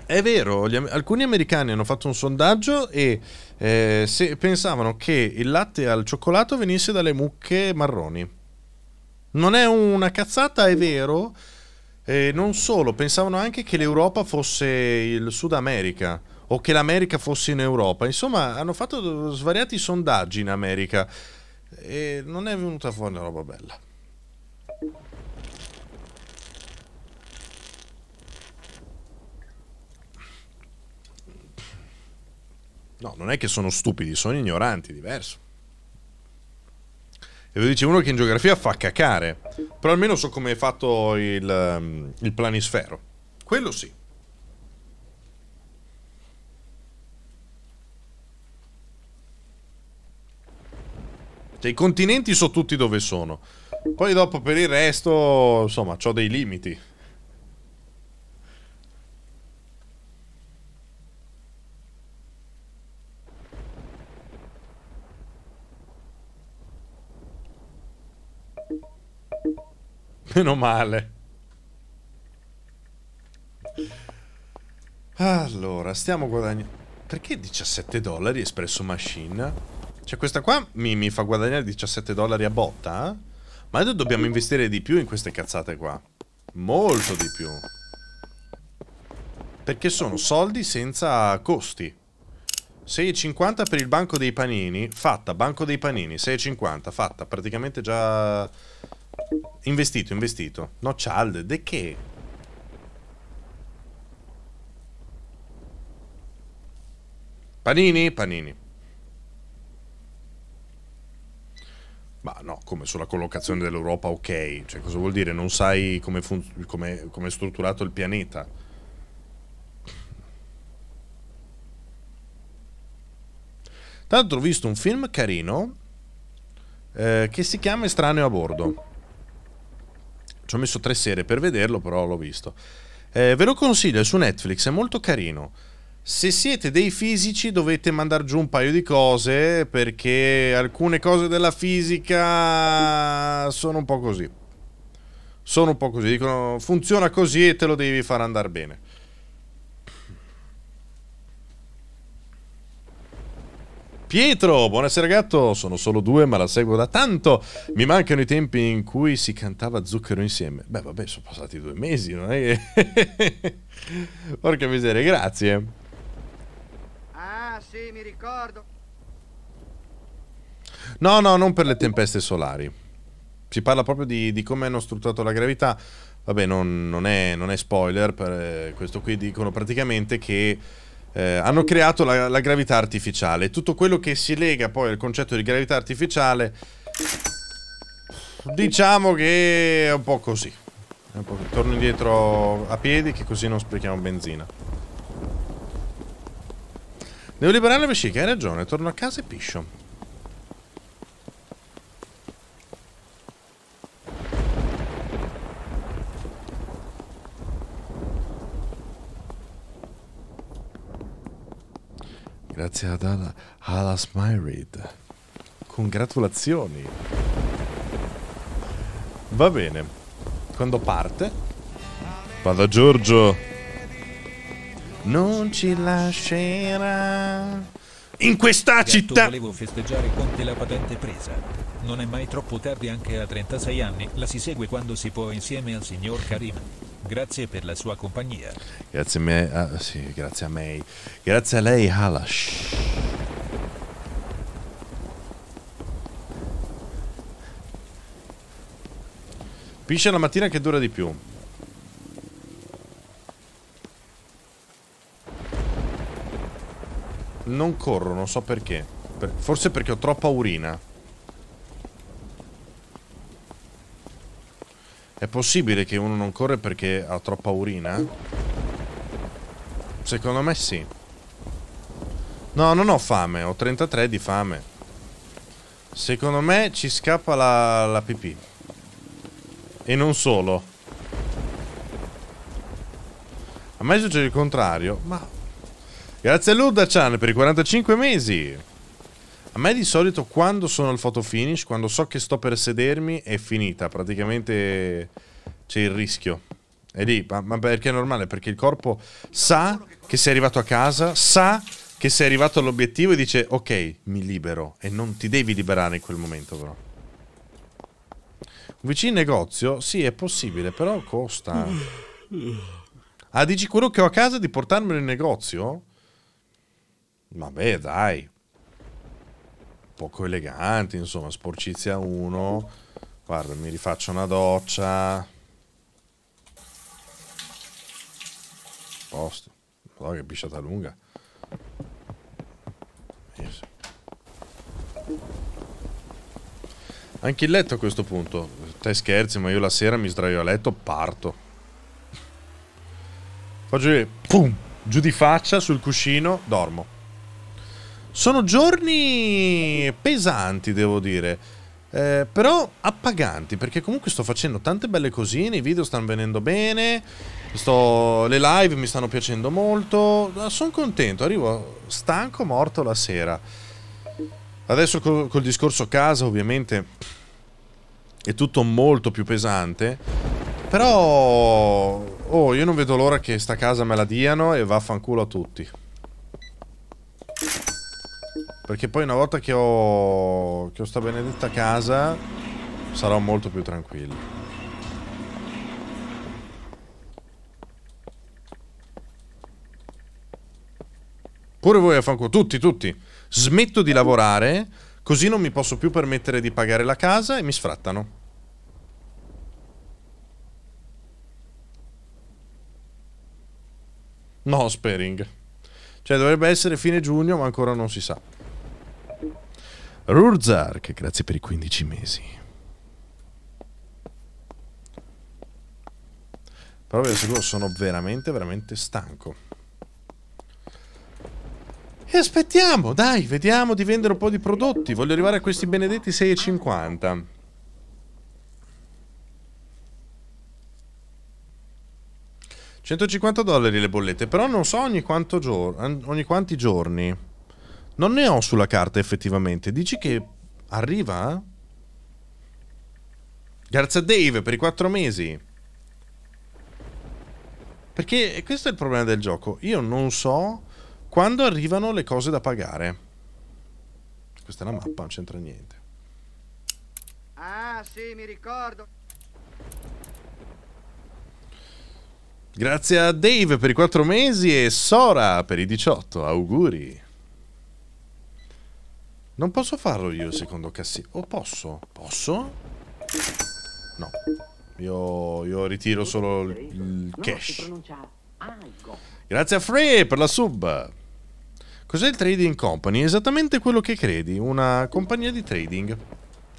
È vero, gli, alcuni americani hanno fatto un sondaggio e eh, se, pensavano che il latte al cioccolato venisse dalle mucche marroni. Non è una cazzata, è vero. E non solo, pensavano anche che l'Europa fosse il Sud America o che l'America fosse in Europa. Insomma, hanno fatto svariati sondaggi in America e non è venuta fuori una roba bella. No, non è che sono stupidi, sono ignoranti, diverso. E lo dice uno che in geografia fa cacare, però almeno so come è fatto il, ehm, il planisfero. Quello sì. Cioè, i continenti so tutti dove sono. Poi dopo per il resto, insomma, ho dei limiti. Meno male. Allora, stiamo guadagnando... Perché 17 dollari espresso machine? Cioè questa qua mi, mi fa guadagnare 17 dollari a botta, eh? Ma noi dobbiamo investire di più in queste cazzate qua. Molto di più. Perché sono soldi senza costi. 6,50 per il banco dei panini. Fatta, banco dei panini. 6,50, fatta. Praticamente già... Investito, investito. No, child, de che? Panini, panini. Ma no, come sulla collocazione dell'Europa, ok. Cioè, cosa vuol dire? Non sai come, come, come è strutturato il pianeta. Tanto ho visto un film carino eh, che si chiama Estraneo a bordo. Ci ho messo tre sere per vederlo, però l'ho visto. Eh, ve lo consiglio, è su Netflix, è molto carino. Se siete dei fisici dovete mandare giù un paio di cose perché alcune cose della fisica sono un po' così. Sono un po' così, dicono funziona così e te lo devi far andare bene. Pietro, buonasera gatto, sono solo due ma la seguo da tanto. Mi mancano i tempi in cui si cantava zucchero insieme. Beh vabbè, sono passati due mesi, non è che... Porca miseria, grazie sì, mi ricordo. No, no, non per le tempeste solari. Si parla proprio di, di come hanno strutturato la gravità. Vabbè, non, non, è, non è, spoiler, per eh, questo qui dicono praticamente che eh, hanno creato la, la gravità artificiale. Tutto quello che si lega poi al concetto di gravità artificiale, diciamo che è un po' così. Torno indietro a piedi che così non sprechiamo benzina. Devo liberare la vescica, hai ragione. Torno a casa e piscio. Grazie ad Al Alas Myrid. Congratulazioni. Va bene. Quando parte... Vado Giorgio non ci lascerà. In questa Gatto città. Volevo festeggiare con te la patente presa. Non è mai troppo tardi anche a 36 anni. La si segue quando si può insieme al signor Karim. Grazie per la sua compagnia. Grazie a me. Ah, sì, grazie a me. Grazie a lei, Halash. Pisce la mattina che dura di più. Non corro, non so perché. Per forse perché ho troppa urina. È possibile che uno non corre perché ha troppa urina? Secondo me sì. No, non ho fame, ho 33 di fame. Secondo me ci scappa la, la pipì. E non solo. A me succede il contrario, ma Grazie a Luda-chan per i 45 mesi. A me di solito quando sono al photo finish, quando so che sto per sedermi, è finita. Praticamente c'è il rischio. È lì, ma, ma perché è normale? Perché il corpo sa che sei arrivato a casa, sa che sei arrivato all'obiettivo e dice ok, mi libero. E non ti devi liberare in quel momento però. Un vicino negozio? Sì, è possibile, però costa. Ah, dici quello che ho a casa di portarmelo in negozio? Vabbè, dai. Poco eleganti, insomma, sporcizia 1. Guarda, mi rifaccio una doccia. Posto. Guarda che pisciata lunga. Yes. Eh, Anche il letto a questo punto. Te scherzi, ma io la sera mi sdraio a letto, parto. Faccio pum, giù di faccia sul cuscino, dormo. Sono giorni pesanti, devo dire. Eh, però appaganti, perché comunque sto facendo tante belle cosine, i video stanno venendo bene, sto, le live mi stanno piacendo molto, sono contento, arrivo stanco, morto la sera. Adesso col, col discorso casa ovviamente è tutto molto più pesante, però oh, io non vedo l'ora che sta casa me la diano e vaffanculo a tutti. Perché poi una volta che ho, che ho sta benedetta casa sarò molto più tranquillo. Pure voi a fanculo, tutti, tutti. Smetto di lavorare, così non mi posso più permettere di pagare la casa e mi sfrattano. No, sparing. Cioè dovrebbe essere fine giugno, ma ancora non si sa. Rurzark, grazie per i 15 mesi. Però vi assicuro sono veramente, veramente stanco. E aspettiamo, dai, vediamo di vendere un po' di prodotti. Voglio arrivare a questi benedetti 6,50. $150 dollari le bollette, però non so ogni, ogni quanti giorni. Non ne ho sulla carta effettivamente. Dici che arriva? Grazie a Dave per i quattro mesi. Perché questo è il problema del gioco. Io non so quando arrivano le cose da pagare. Questa è la mappa, non c'entra niente. Ah, sì, mi ricordo. Grazie a Dave per i 4 mesi e Sora per i 18. Auguri. Non posso farlo io il secondo cassino. O oh, posso? Posso? No. Io, io ritiro solo il, cash. Grazie a Free per la sub. Cos'è il trading company? Esattamente quello che credi, una compagnia di trading.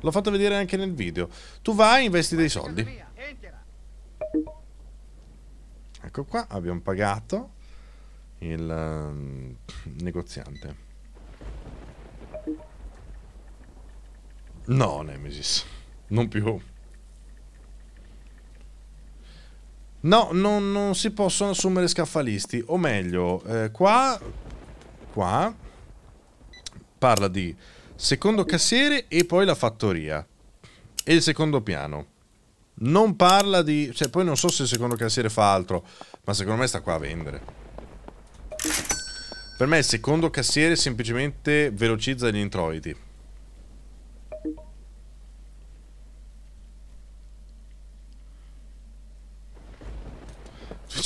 L'ho fatto vedere anche nel video. Tu vai e investi dei soldi. Ecco qua, abbiamo pagato il um, negoziante. No, Nemesis. Non più. No, non, non si possono assumere scaffalisti. O meglio, eh, qua... Qua... Parla di secondo cassiere e poi la fattoria. E il secondo piano. Non parla di... Cioè, poi non so se il secondo cassiere fa altro, ma secondo me sta qua a vendere. Per me il secondo cassiere semplicemente velocizza gli introiti.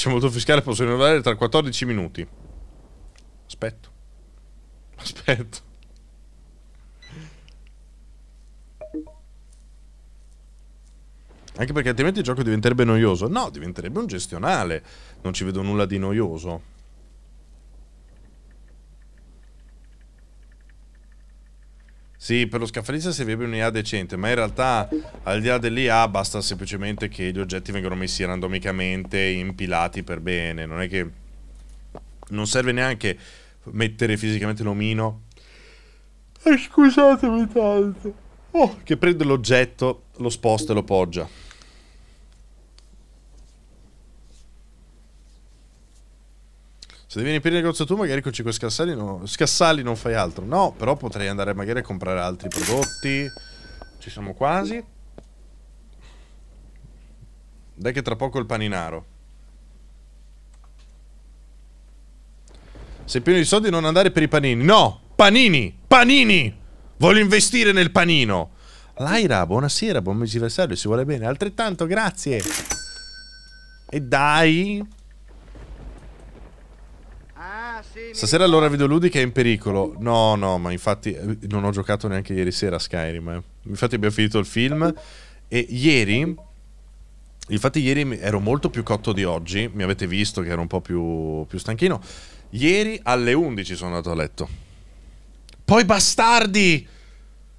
polizia molto fiscale posso rinnovare tra 14 minuti. Aspetto. Aspetto. Anche perché altrimenti il gioco diventerebbe noioso. No, diventerebbe un gestionale. Non ci vedo nulla di noioso. Sì, per lo scaffalista servirebbe un'IA decente, ma in realtà al di là dell'IA basta semplicemente che gli oggetti vengano messi randomicamente, impilati per bene, non è che... Non serve neanche mettere fisicamente l'omino. Eh, scusatemi tanto. Oh, che prende l'oggetto, lo sposta e lo poggia. Se devi riempire il negozio tu, magari con 5 scassali, no, scassali non fai altro. No, però potrei andare magari a comprare altri prodotti. Ci siamo quasi. Dai che tra poco il paninaro. Sei pieno di soldi non andare per i panini. No! Panini! Panini! Voglio investire nel panino! Laira, buonasera, buon mese anniversario, se vuole bene. Altrettanto, grazie! E dai! Stasera allora videoludica è in pericolo. No, no, ma infatti eh, non ho giocato neanche ieri sera a Skyrim. Eh. Infatti abbiamo finito il film e ieri... Infatti ieri ero molto più cotto di oggi, mi avete visto che ero un po' più, più stanchino. Ieri alle 11 sono andato a letto. Poi bastardi!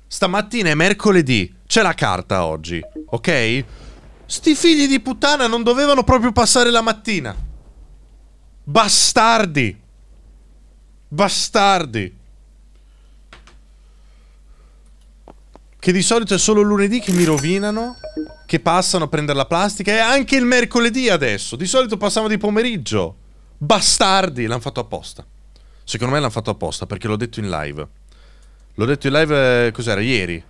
Stamattina è mercoledì, c'è la carta oggi, ok? Sti figli di puttana non dovevano proprio passare la mattina. Bastardi! Bastardi. Che di solito è solo lunedì che mi rovinano, che passano a prendere la plastica e anche il mercoledì adesso. Di solito passiamo di pomeriggio. Bastardi, l'hanno fatto apposta. Secondo me l'hanno fatto apposta perché l'ho detto in live. L'ho detto in live, eh, cos'era? Ieri.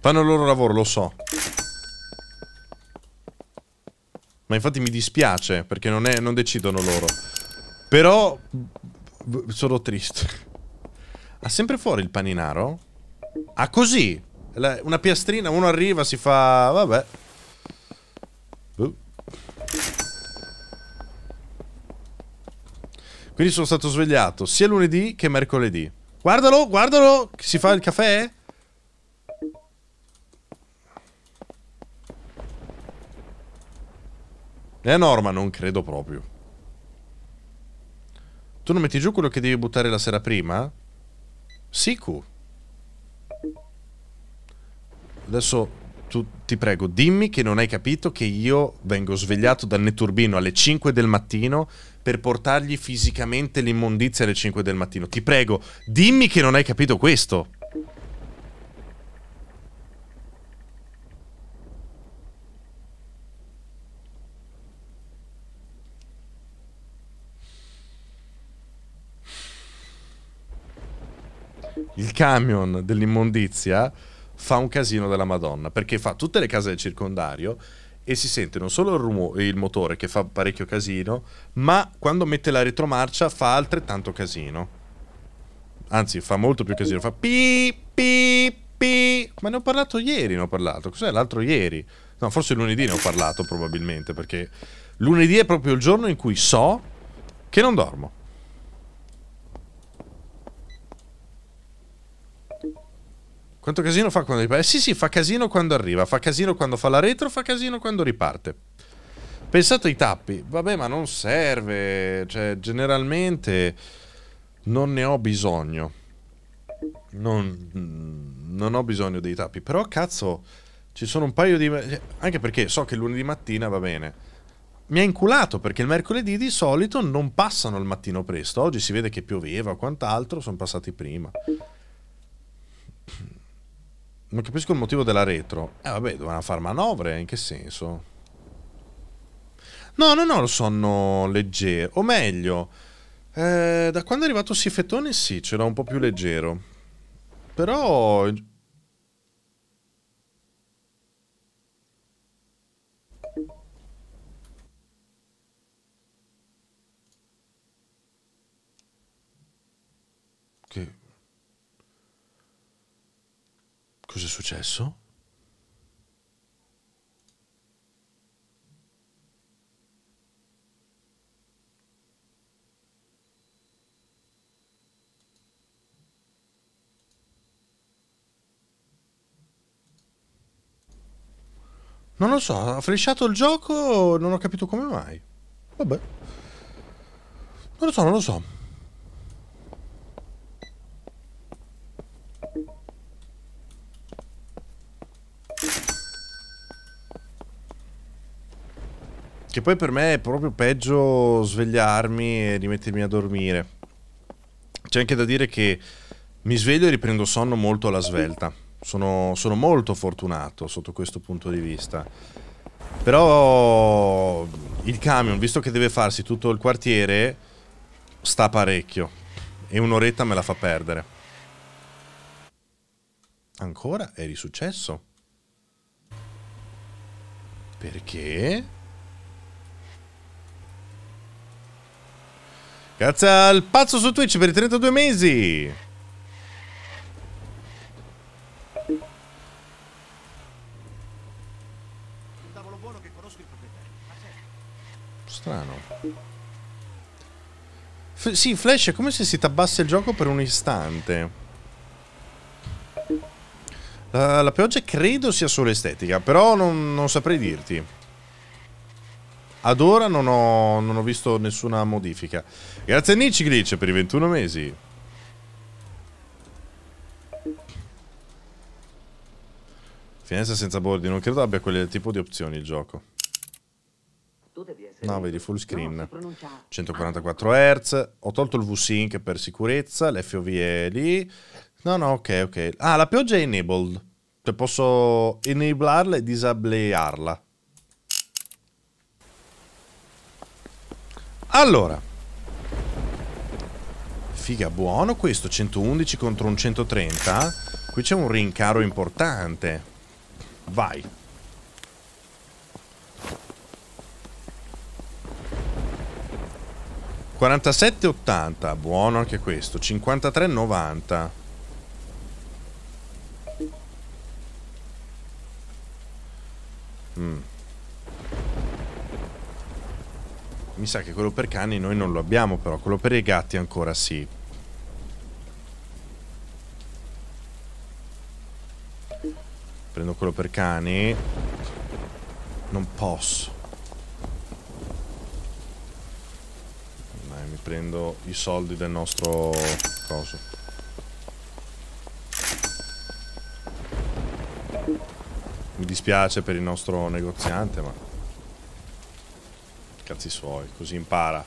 Fanno il loro lavoro, lo so. Ma infatti mi dispiace, perché non, è, non decidono loro. Però... Sono triste. Ha sempre fuori il paninaro? Ah, così! Una piastrina, uno arriva, si fa... Vabbè. Boh. Quindi sono stato svegliato sia lunedì che mercoledì. Guardalo, guardalo! Si fa il caffè? Eh Norma, non credo proprio. Tu non metti giù quello che devi buttare la sera prima? Siku. Adesso tu ti prego, dimmi che non hai capito che io vengo svegliato dal Neturbino alle 5 del mattino per portargli fisicamente l'immondizia alle 5 del mattino. Ti prego, dimmi che non hai capito questo. il camion dell'immondizia fa un casino della Madonna, perché fa tutte le case del circondario e si sente non solo il, rumore, il motore che fa parecchio casino, ma quando mette la retromarcia fa altrettanto casino. Anzi, fa molto più casino, fa pi pi pi. Ma ne ho parlato ieri, ne ho parlato. Cos'è l'altro ieri? No, forse lunedì ne ho parlato probabilmente, perché lunedì è proprio il giorno in cui so che non dormo. Quanto casino fa quando riparte? Eh, Sì, sì, fa casino quando arriva, fa casino quando fa la retro, fa casino quando riparte. Pensate ai tappi, vabbè, ma non serve, cioè, generalmente non ne ho bisogno. Non, non ho bisogno dei tappi, però cazzo, ci sono un paio di... Anche perché so che lunedì mattina va bene. Mi ha inculato perché il mercoledì di solito non passano il mattino presto. Oggi si vede che pioveva o quant'altro, sono passati prima. Non capisco il motivo della retro. Eh vabbè, dovevano far manovre, in che senso? No, no, no, sono leggero. O meglio, eh, da quando è arrivato Sifetone sì, c'era un po' più leggero. Però Cos'è successo? Non lo so, ha fresciato il gioco, non ho capito come mai. Vabbè. Non lo so, non lo so. Che poi per me è proprio peggio svegliarmi e rimettermi a dormire. C'è anche da dire che mi sveglio e riprendo sonno molto alla svelta. Sono, sono molto fortunato sotto questo punto di vista. Però il camion, visto che deve farsi tutto il quartiere, sta parecchio. E un'oretta me la fa perdere. Ancora? È risuccesso? Perché? Grazie al pazzo su Twitch per i 32 mesi. Strano. F sì, Flash è come se si tabbasse il gioco per un istante. La, la pioggia credo sia solo estetica, però non, non saprei dirti ad ora non ho, non ho visto nessuna modifica. Grazie a Nici Glitch per i 21 mesi. Finestra senza bordi, non credo abbia quel tipo di opzioni il gioco. No, vedi, full screen. 144 Hz. Ho tolto il V-Sync per sicurezza, l'FOV è lì. No, no, ok, ok. Ah, la pioggia è enabled. Cioè posso enablarla e disablearla. Allora. Figa buono questo, 111 contro un 130. Qui c'è un rincaro importante. Vai. ...47,80... ...buono anche questo... ...53,90... Mm. Mi sa che quello per cani noi non lo abbiamo però, quello per i gatti ancora sì. Prendo quello per cani. Non posso. Dai, mi prendo i soldi del nostro coso. Mi dispiace per il nostro negoziante, ma cazzi suoi, così impara.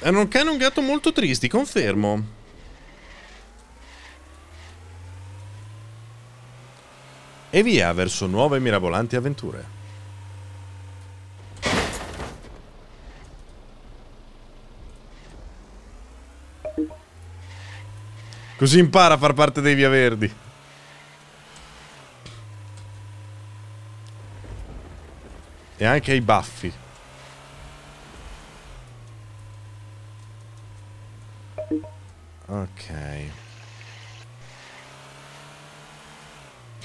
È un cane un gatto molto tristi, confermo. E via verso nuove e mirabolanti avventure. Così impara a far parte dei Via Verdi. E anche ai baffi. Ok.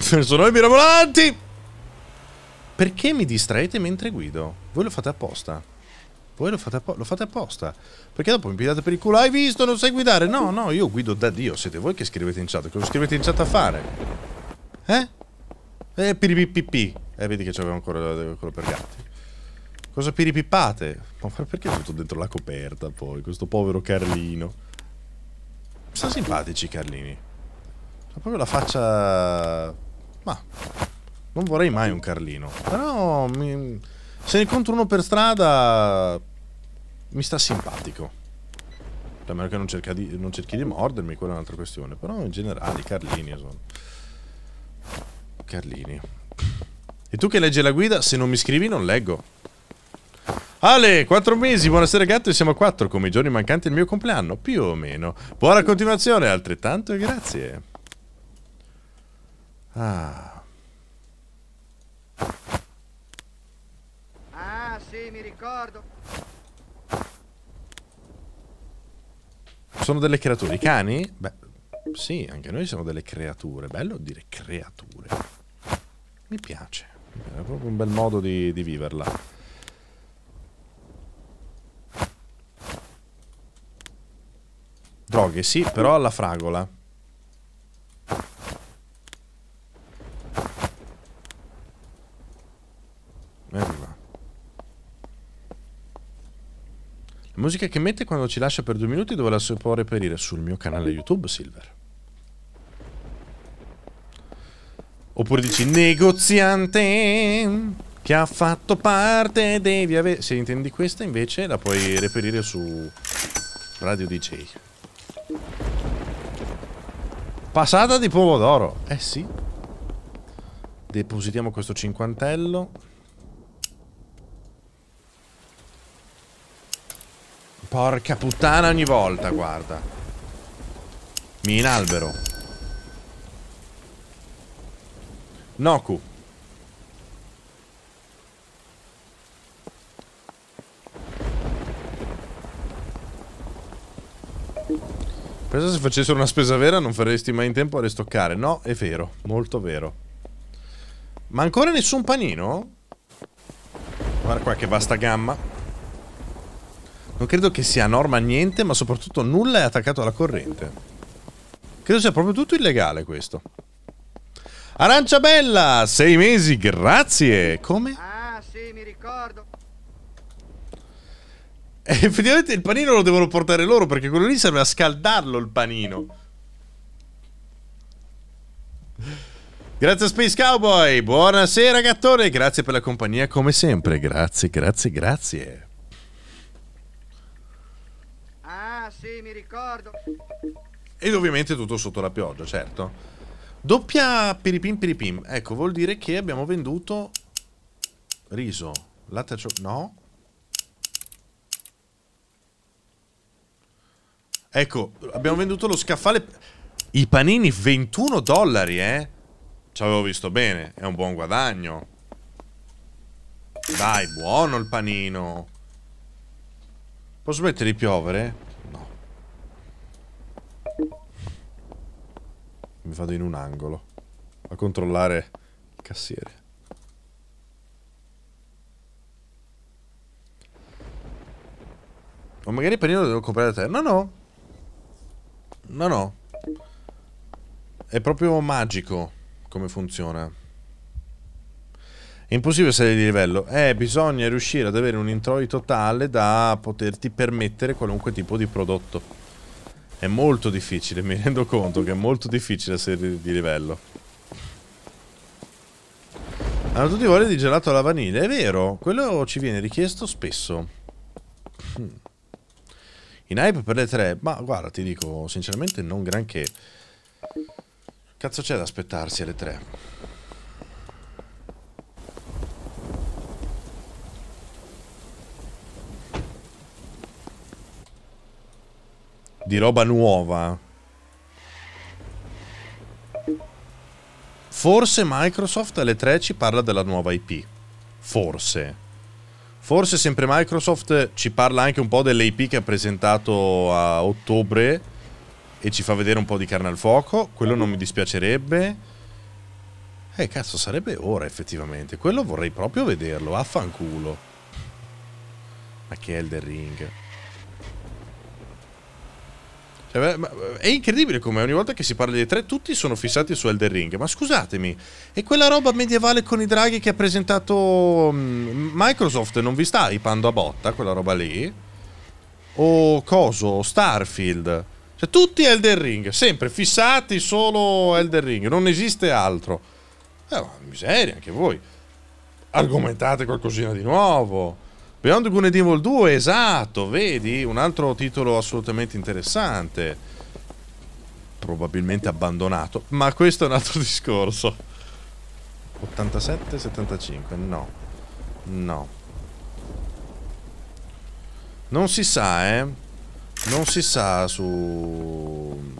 Sono i mirabolanti! Perché mi distraete mentre guido? Voi lo fate apposta. Voi lo fate, lo fate, apposta. Perché dopo mi pigliate per il culo. Hai visto? Non sai guidare. No, no, io guido da Dio. Siete voi che scrivete in chat. Cosa scrivete in chat a fare? Eh? Eh, piripipipi. Eh, vedi che c'avevo ancora quello per gatti. Cosa piripippate? Ma perché è tutto dentro la coperta poi? Questo povero Carlino. Sono simpatici i Carlini. Ha proprio la faccia... Ma... Non vorrei mai un Carlino. Però... Mi... Se ne incontro uno per strada... Mi sta simpatico. A meno che non, di... non cerchi di mordermi, quella è un'altra questione. Però in generale i Carlini sono... Carlini. E tu che leggi la guida, se non mi scrivi non leggo. Ale, 4 mesi, buonasera gatto e siamo a 4 come i giorni mancanti del mio compleanno, più o meno. Buona continuazione, altrettanto e grazie. Ah. Ah, sì, mi ricordo. Sono delle creature, i cani? Beh, sì, anche noi siamo delle creature, bello dire creature. Mi piace. È proprio un bel modo di, di viverla. Droghe, sì, però alla fragola. La musica che mette quando ci lascia per due minuti dove la si può reperire? Sul mio canale YouTube, Silver. Oppure dici negoziante che ha fatto parte, devi avere... Se intendi questa invece la puoi reperire su Radio DJ. Passata di pomodoro. Eh sì. Depositiamo questo cinquantello. Porca puttana ogni volta, guarda. Mi inalbero. Noku. Pensa se facessero una spesa vera non faresti mai in tempo a restoccare. No, è vero, molto vero. Ma ancora nessun panino? Guarda qua che vasta gamma. Non credo che sia norma niente, ma soprattutto nulla è attaccato alla corrente. Credo sia proprio tutto illegale questo. Arancia Bella, sei mesi, grazie. Come? Ah, sì, mi ricordo. E eh, effettivamente il panino lo devono portare loro perché quello lì serve a scaldarlo il panino. Grazie Space Cowboy, buonasera gattone, grazie per la compagnia come sempre, grazie, grazie, grazie. Ah sì, mi ricordo. Ed ovviamente tutto sotto la pioggia, certo. Doppia piripim piripim. Ecco, vuol dire che abbiamo venduto riso, latte al cioccolato. No. Ecco, abbiamo venduto lo scaffale. I panini 21 dollari, eh. Ci avevo visto bene. È un buon guadagno. Dai, buono il panino. Posso smettere di piovere? Mi vado in un angolo. A controllare il cassiere. O magari il panino lo devo comprare da te. No, no. No, no. È proprio magico come funziona. È impossibile salire di livello. Eh, bisogna riuscire ad avere un introito tale da poterti permettere qualunque tipo di prodotto. È molto difficile, mi rendo conto che è molto difficile salire di livello. Hanno tutti voglia di gelato alla vaniglia, è vero, quello ci viene richiesto spesso. Hmm. In hype per le tre, ma guarda, ti dico, sinceramente non granché. Cazzo c'è da aspettarsi alle tre? di roba nuova. Forse Microsoft alle 3 ci parla della nuova IP. Forse. Forse sempre Microsoft ci parla anche un po' delle IP che ha presentato a ottobre e ci fa vedere un po' di carne al fuoco. Quello non mi dispiacerebbe. Eh cazzo, sarebbe ora effettivamente. Quello vorrei proprio vederlo, affanculo. Ma che Elder Ring. Eh, è incredibile come ogni volta che si parla di tre tutti sono fissati su Elder Ring. Ma scusatemi, e quella roba medievale con i draghi che ha presentato mm, Microsoft non vi sta ipando a botta quella roba lì? O Coso, Starfield. Cioè tutti Elder Ring, sempre fissati solo Elder Ring, non esiste altro. Eh, ma miseria, anche voi. Argomentate qualcosina di nuovo. Beyond Good and Evil 2, esatto, vedi? Un altro titolo assolutamente interessante. Probabilmente abbandonato, ma questo è un altro discorso. 87, 75, no. No. Non si sa, eh. Non si sa su...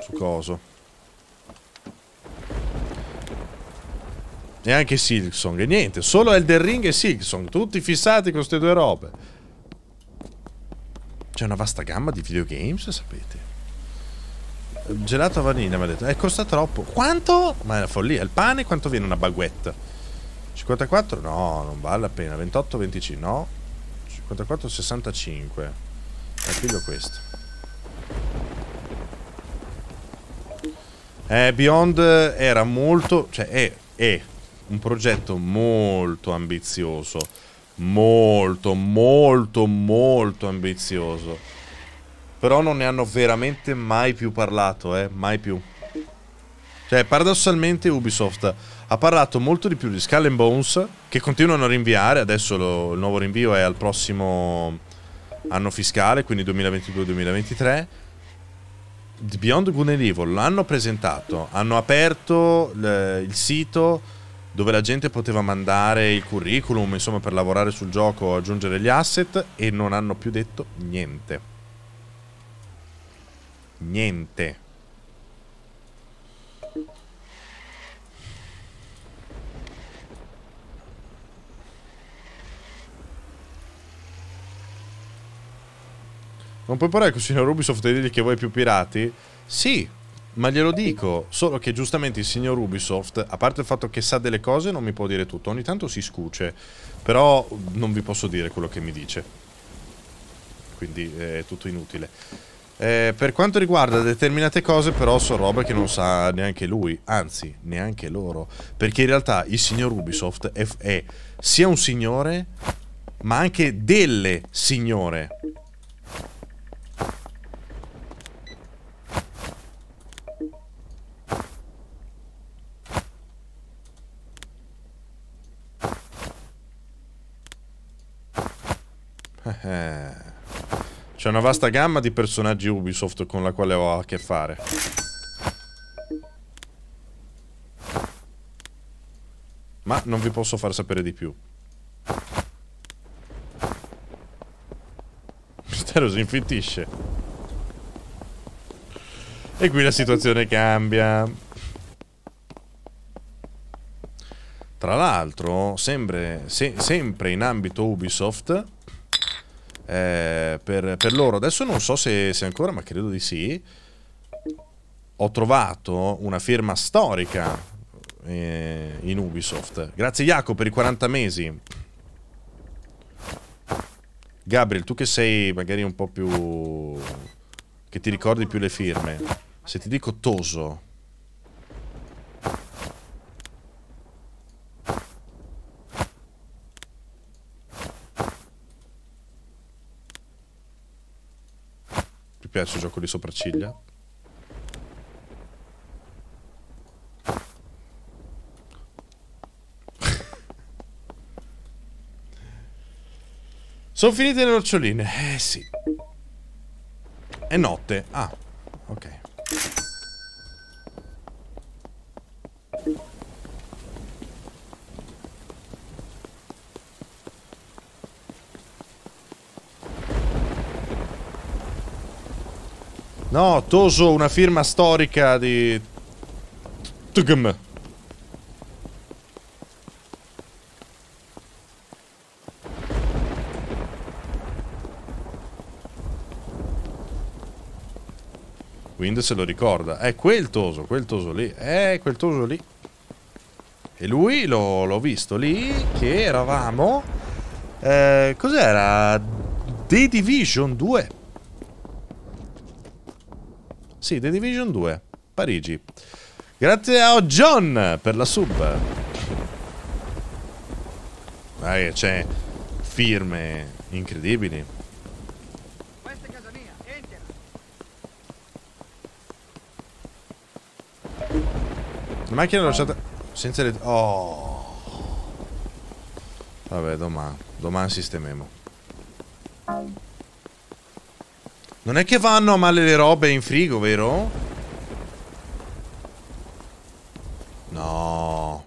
su coso. Neanche Silksong, niente. Solo Elder Ring e Silksong, tutti fissati con queste due robe. C'è una vasta gamma di videogames, sapete. Gelato a vaniglia, mi ha detto. Eh, costa troppo. Quanto? Ma è una follia. Il pane quanto viene una baguette? 54? No, non vale la pena. 28, 25? No. 54, 65. Attiglio questo. Eh, Beyond era molto... Cioè, è... Eh, eh un progetto molto ambizioso. Molto, molto, molto ambizioso. Però non ne hanno veramente mai più parlato, eh? Mai più. Cioè, paradossalmente Ubisoft ha parlato molto di più di Skull and Bones, che continuano a rinviare, adesso lo, il nuovo rinvio è al prossimo anno fiscale, quindi 2022-2023. Beyond Good and Evil l'hanno presentato, hanno aperto il sito dove la gente poteva mandare il curriculum, insomma, per lavorare sul gioco, aggiungere gli asset e non hanno più detto niente. Niente. Non puoi parlare con il signor Ubisoft e dirgli che vuoi più pirati? Sì, ma glielo dico, solo che giustamente il signor Ubisoft, a parte il fatto che sa delle cose, non mi può dire tutto. Ogni tanto si scuce, però non vi posso dire quello che mi dice. Quindi eh, è tutto inutile. Eh, per quanto riguarda determinate cose, però, sono robe che non sa neanche lui, anzi, neanche loro. Perché in realtà il signor Ubisoft è, è sia un signore, ma anche delle signore. Eh, eh. C'è una vasta gamma di personaggi Ubisoft con la quale ho a che fare. Ma non vi posso far sapere di più. Mistero si infittisce. E qui la situazione cambia. Tra l'altro, sempre, se, sempre in ambito Ubisoft, eh, per, per, loro. Adesso non so se, se, ancora, ma credo di sì. Ho trovato una firma storica eh, in Ubisoft. Grazie Jacopo per i 40 mesi. Gabriel, tu che sei magari un po' più... che ti ricordi più le firme. Se ti dico Toso, piace il gioco di sopracciglia. Sono finite le noccioline. Eh sì. È notte. Ah, ok. No, Toso, una firma storica di... Tugm. Quindi se lo ricorda. È quel Toso, quel Toso lì. È quel Toso lì. E lui l'ho visto lì che eravamo... Eh, cos'era? The Division 2 sì, The Division 2, Parigi. Grazie a John per la sub. Dai, c'è firme incredibili. Questa è casa mia, entra. La macchina è lasciata senza le... Oh. Vabbè, domani. Domani sistemiamo. Non è che vanno a male le robe in frigo, vero? No.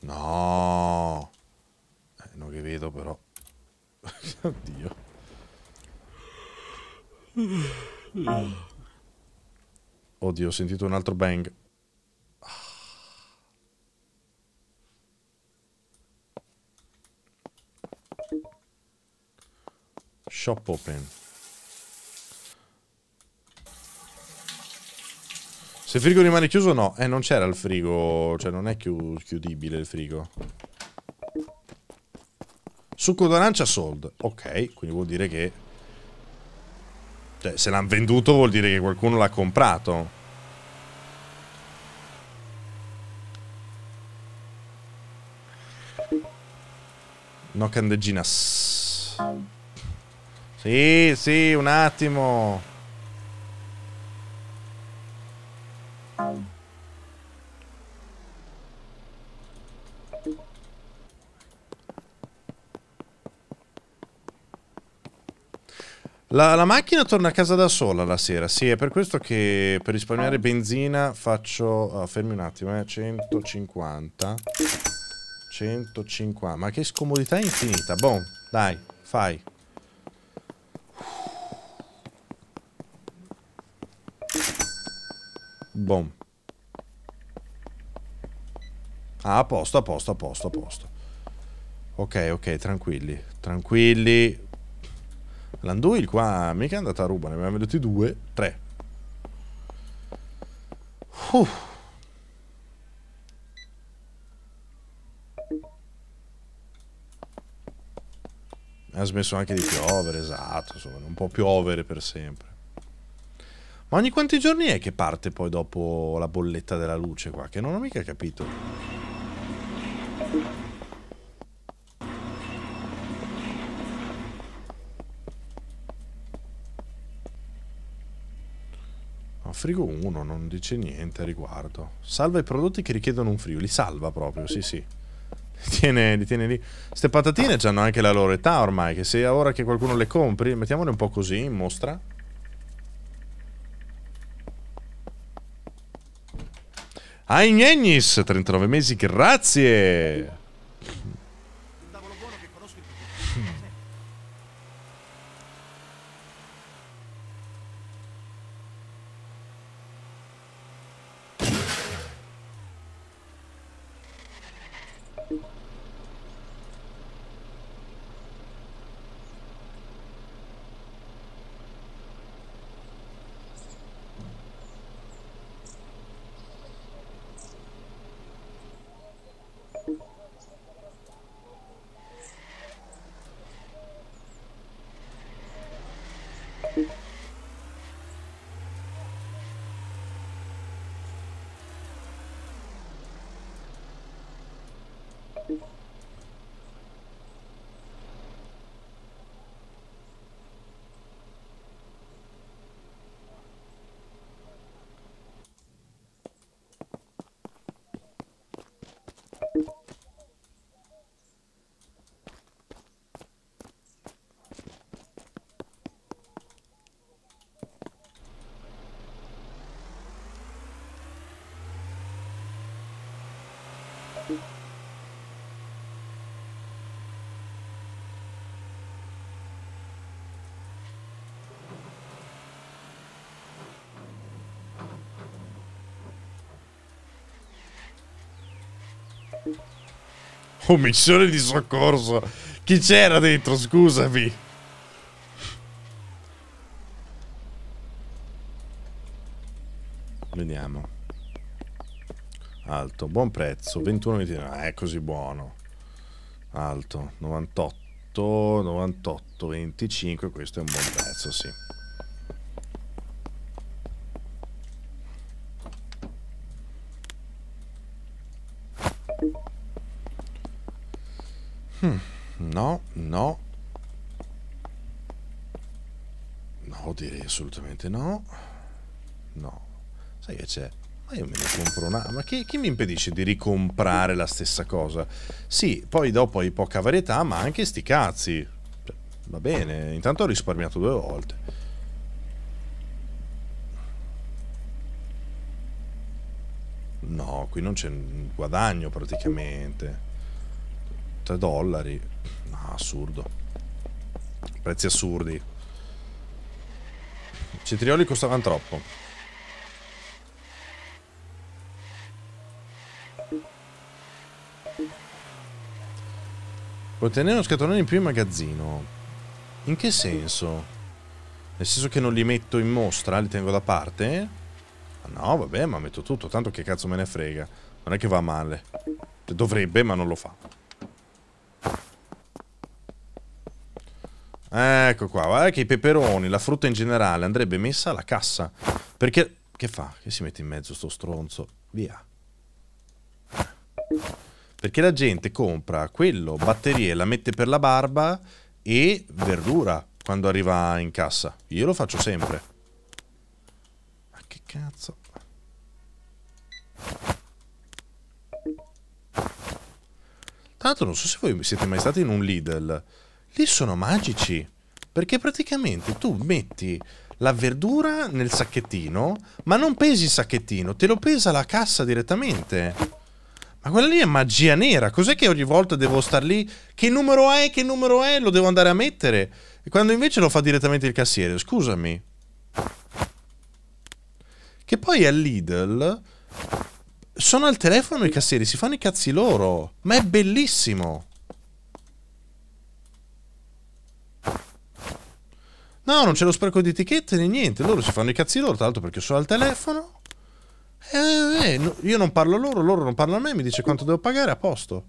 No. Eh, non che vedo però. Oddio. Oddio, ho sentito un altro bang. shop open. Se il frigo rimane chiuso no. Eh, non c'era il frigo, cioè non è chiudibile il frigo. Succo d'arancia sold. Ok, quindi vuol dire che... Cioè, se l'hanno venduto vuol dire che qualcuno l'ha comprato. No candeginas. Sì, sì, un attimo. La, la, macchina torna a casa da sola la sera, sì, è per questo che per risparmiare benzina faccio... Oh, fermi un attimo, eh, 150. 150, ma che scomodità infinita. Boh, dai, fai. Boom. Ah, a posto, a posto, a posto, a posto. Ok, ok, tranquilli. Tranquilli. L'Anduil qua mica è andata a ruba, ne abbiamo venuti due, tre. Uh. Ha smesso anche di piovere, esatto, insomma, non può piovere per sempre. Ma ogni quanti giorni è che parte poi dopo la bolletta della luce qua? Che non ho mica capito. No, frigo 1 non dice niente a riguardo. Salva i prodotti che richiedono un frigo. Li salva proprio, sì sì. Li tiene, li tiene lì. Queste patatine hanno anche la loro età ormai, che se ora che qualcuno le compri, mettiamole un po' così in mostra. Agnegnis, 39 mesi, grazie. Oh, missione di soccorso. Chi c'era dentro, scusami? Vediamo. Alto, buon prezzo, 21,29. Ah, è così buono. Alto, 98, 98, 25, questo è un buon prezzo, sì. Hmm, no, no. No, direi assolutamente no. No. Sai che c'è? Ma io me ne compro una. Ma chi, chi, mi impedisce di ricomprare la stessa cosa? Sì, poi dopo hai poca varietà, ma anche sti cazzi. Cioè, va bene, intanto ho risparmiato due volte. No, qui non c'è guadagno praticamente. 3 dollari. No, assurdo. Prezzi assurdi. Cetrioli costavano troppo. Puoi tenere uno scatolone in più in magazzino. In che senso? Nel senso che non li metto in mostra, li tengo da parte? No, vabbè, ma metto tutto, tanto che cazzo me ne frega. Non è che va male. Cioè, dovrebbe, ma non lo fa. Ecco qua, guarda che i peperoni, la frutta in generale andrebbe messa alla cassa. Perché che fa? Che si mette in mezzo sto stronzo? Via. Perché la gente compra quello, batterie, la mette per la barba e verdura quando arriva in cassa. Io lo faccio sempre. Ma che cazzo? Tanto non so se voi siete mai stati in un Lidl lì sono magici. Perché praticamente tu metti la verdura nel sacchettino, ma non pesi il sacchettino, te lo pesa la cassa direttamente. Ma quella lì è magia nera, cos'è che ogni volta devo star lì? Che numero è? Che numero è? Lo devo andare a mettere. E quando invece lo fa direttamente il cassiere, scusami. Che poi a Lidl sono al telefono i cassieri, si fanno i cazzi loro. Ma è bellissimo. No, non c'è lo spreco di etichette né niente. Loro si fanno i cazzi loro, tra l'altro perché sono al telefono. Eh, eh, no, io non parlo loro, loro non parlano a me, mi dice quanto devo pagare, a posto.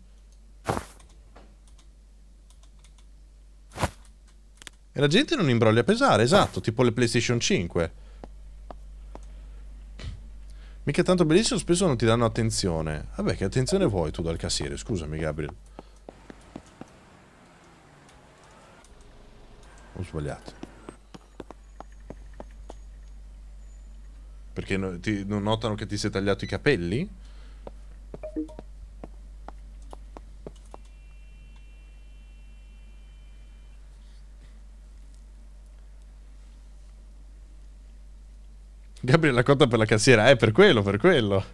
E la gente non imbroglia a pesare, esatto, tipo le PlayStation 5. Mica tanto bellissimo, spesso non ti danno attenzione. Vabbè, che attenzione vuoi tu dal cassiere? Scusami, Gabriel. Ho sbagliato. Perché no, ti, non notano che ti sei tagliato i capelli? Gabriella la cotta per la cassiera è eh, per quello, per quello.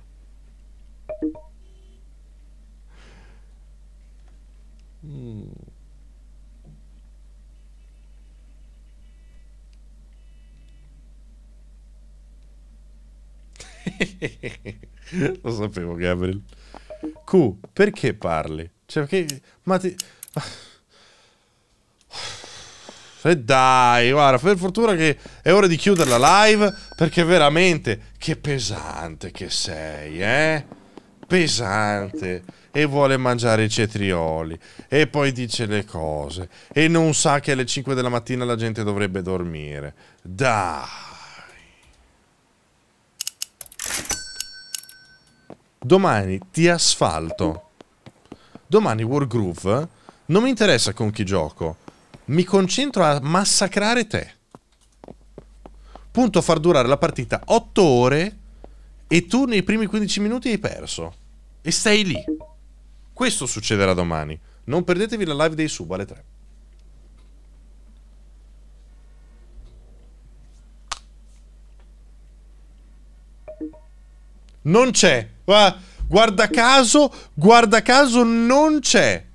Lo sapevo, Gabriel. Q, perché parli? Cioè, perché... Ma ti... E eh, dai, guarda, per fortuna che è ora di chiudere la live, perché veramente, che pesante che sei, eh? Pesante. E vuole mangiare i cetrioli, e poi dice le cose, e non sa che alle 5 della mattina la gente dovrebbe dormire. Dai. Domani ti asfalto. Domani Wargroove non mi interessa con chi gioco. Mi concentro a massacrare te. Punto a far durare la partita 8 ore e tu nei primi 15 minuti hai perso. E stai lì. Questo succederà domani. Non perdetevi la live dei sub alle 3. Non c'è. Guarda caso, guarda caso, non c'è.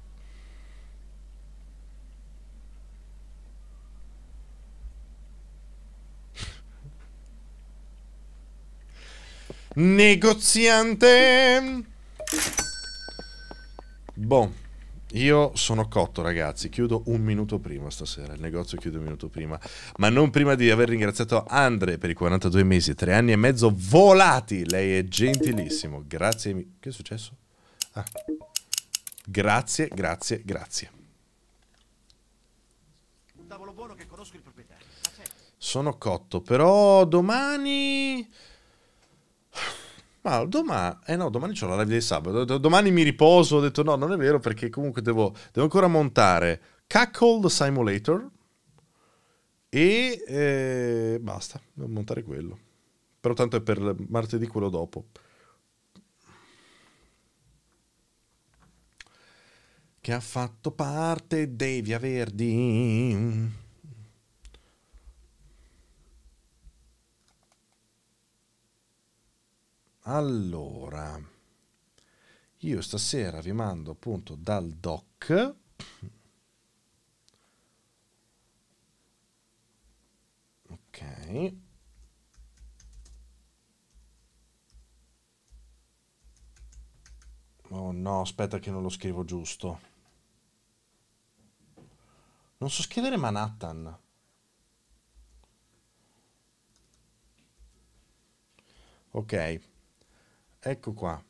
Negoziante. Boh. Io sono cotto, ragazzi. Chiudo un minuto prima stasera. Il negozio chiude un minuto prima. Ma non prima di aver ringraziato Andre per i 42 mesi, tre anni e mezzo volati. Lei è gentilissimo. Grazie. Che è successo? Ah. Grazie, grazie, grazie. Sono cotto, però domani ma domani, eh no, domani ho la live del sabato, domani mi riposo, ho detto no, non è vero perché comunque devo, devo ancora montare Cuckold Simulator e eh, basta, devo montare quello. Però tanto è per martedì quello dopo. Che ha fatto parte dei Via Verdi. Allora, io stasera vi mando appunto dal doc Ok. Oh no, aspetta che non lo scrivo giusto. Non so scrivere Manhattan. Ok. Ecco qua.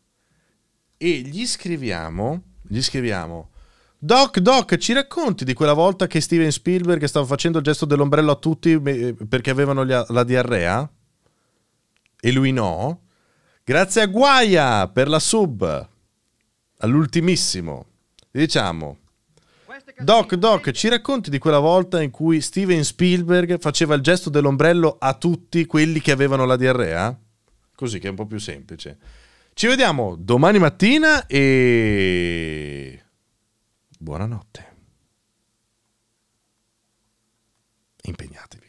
E gli scriviamo, gli scriviamo, Doc, Doc, ci racconti di quella volta che Steven Spielberg stava facendo il gesto dell'ombrello a tutti perché avevano la diarrea? E lui no? Grazie a Guaia per la sub, all'ultimissimo. Diciamo, Doc, Doc, ci racconti di quella volta in cui Steven Spielberg faceva il gesto dell'ombrello a tutti quelli che avevano la diarrea? Così che è un po' più semplice. Ci vediamo domani mattina e buonanotte. Impegnatevi.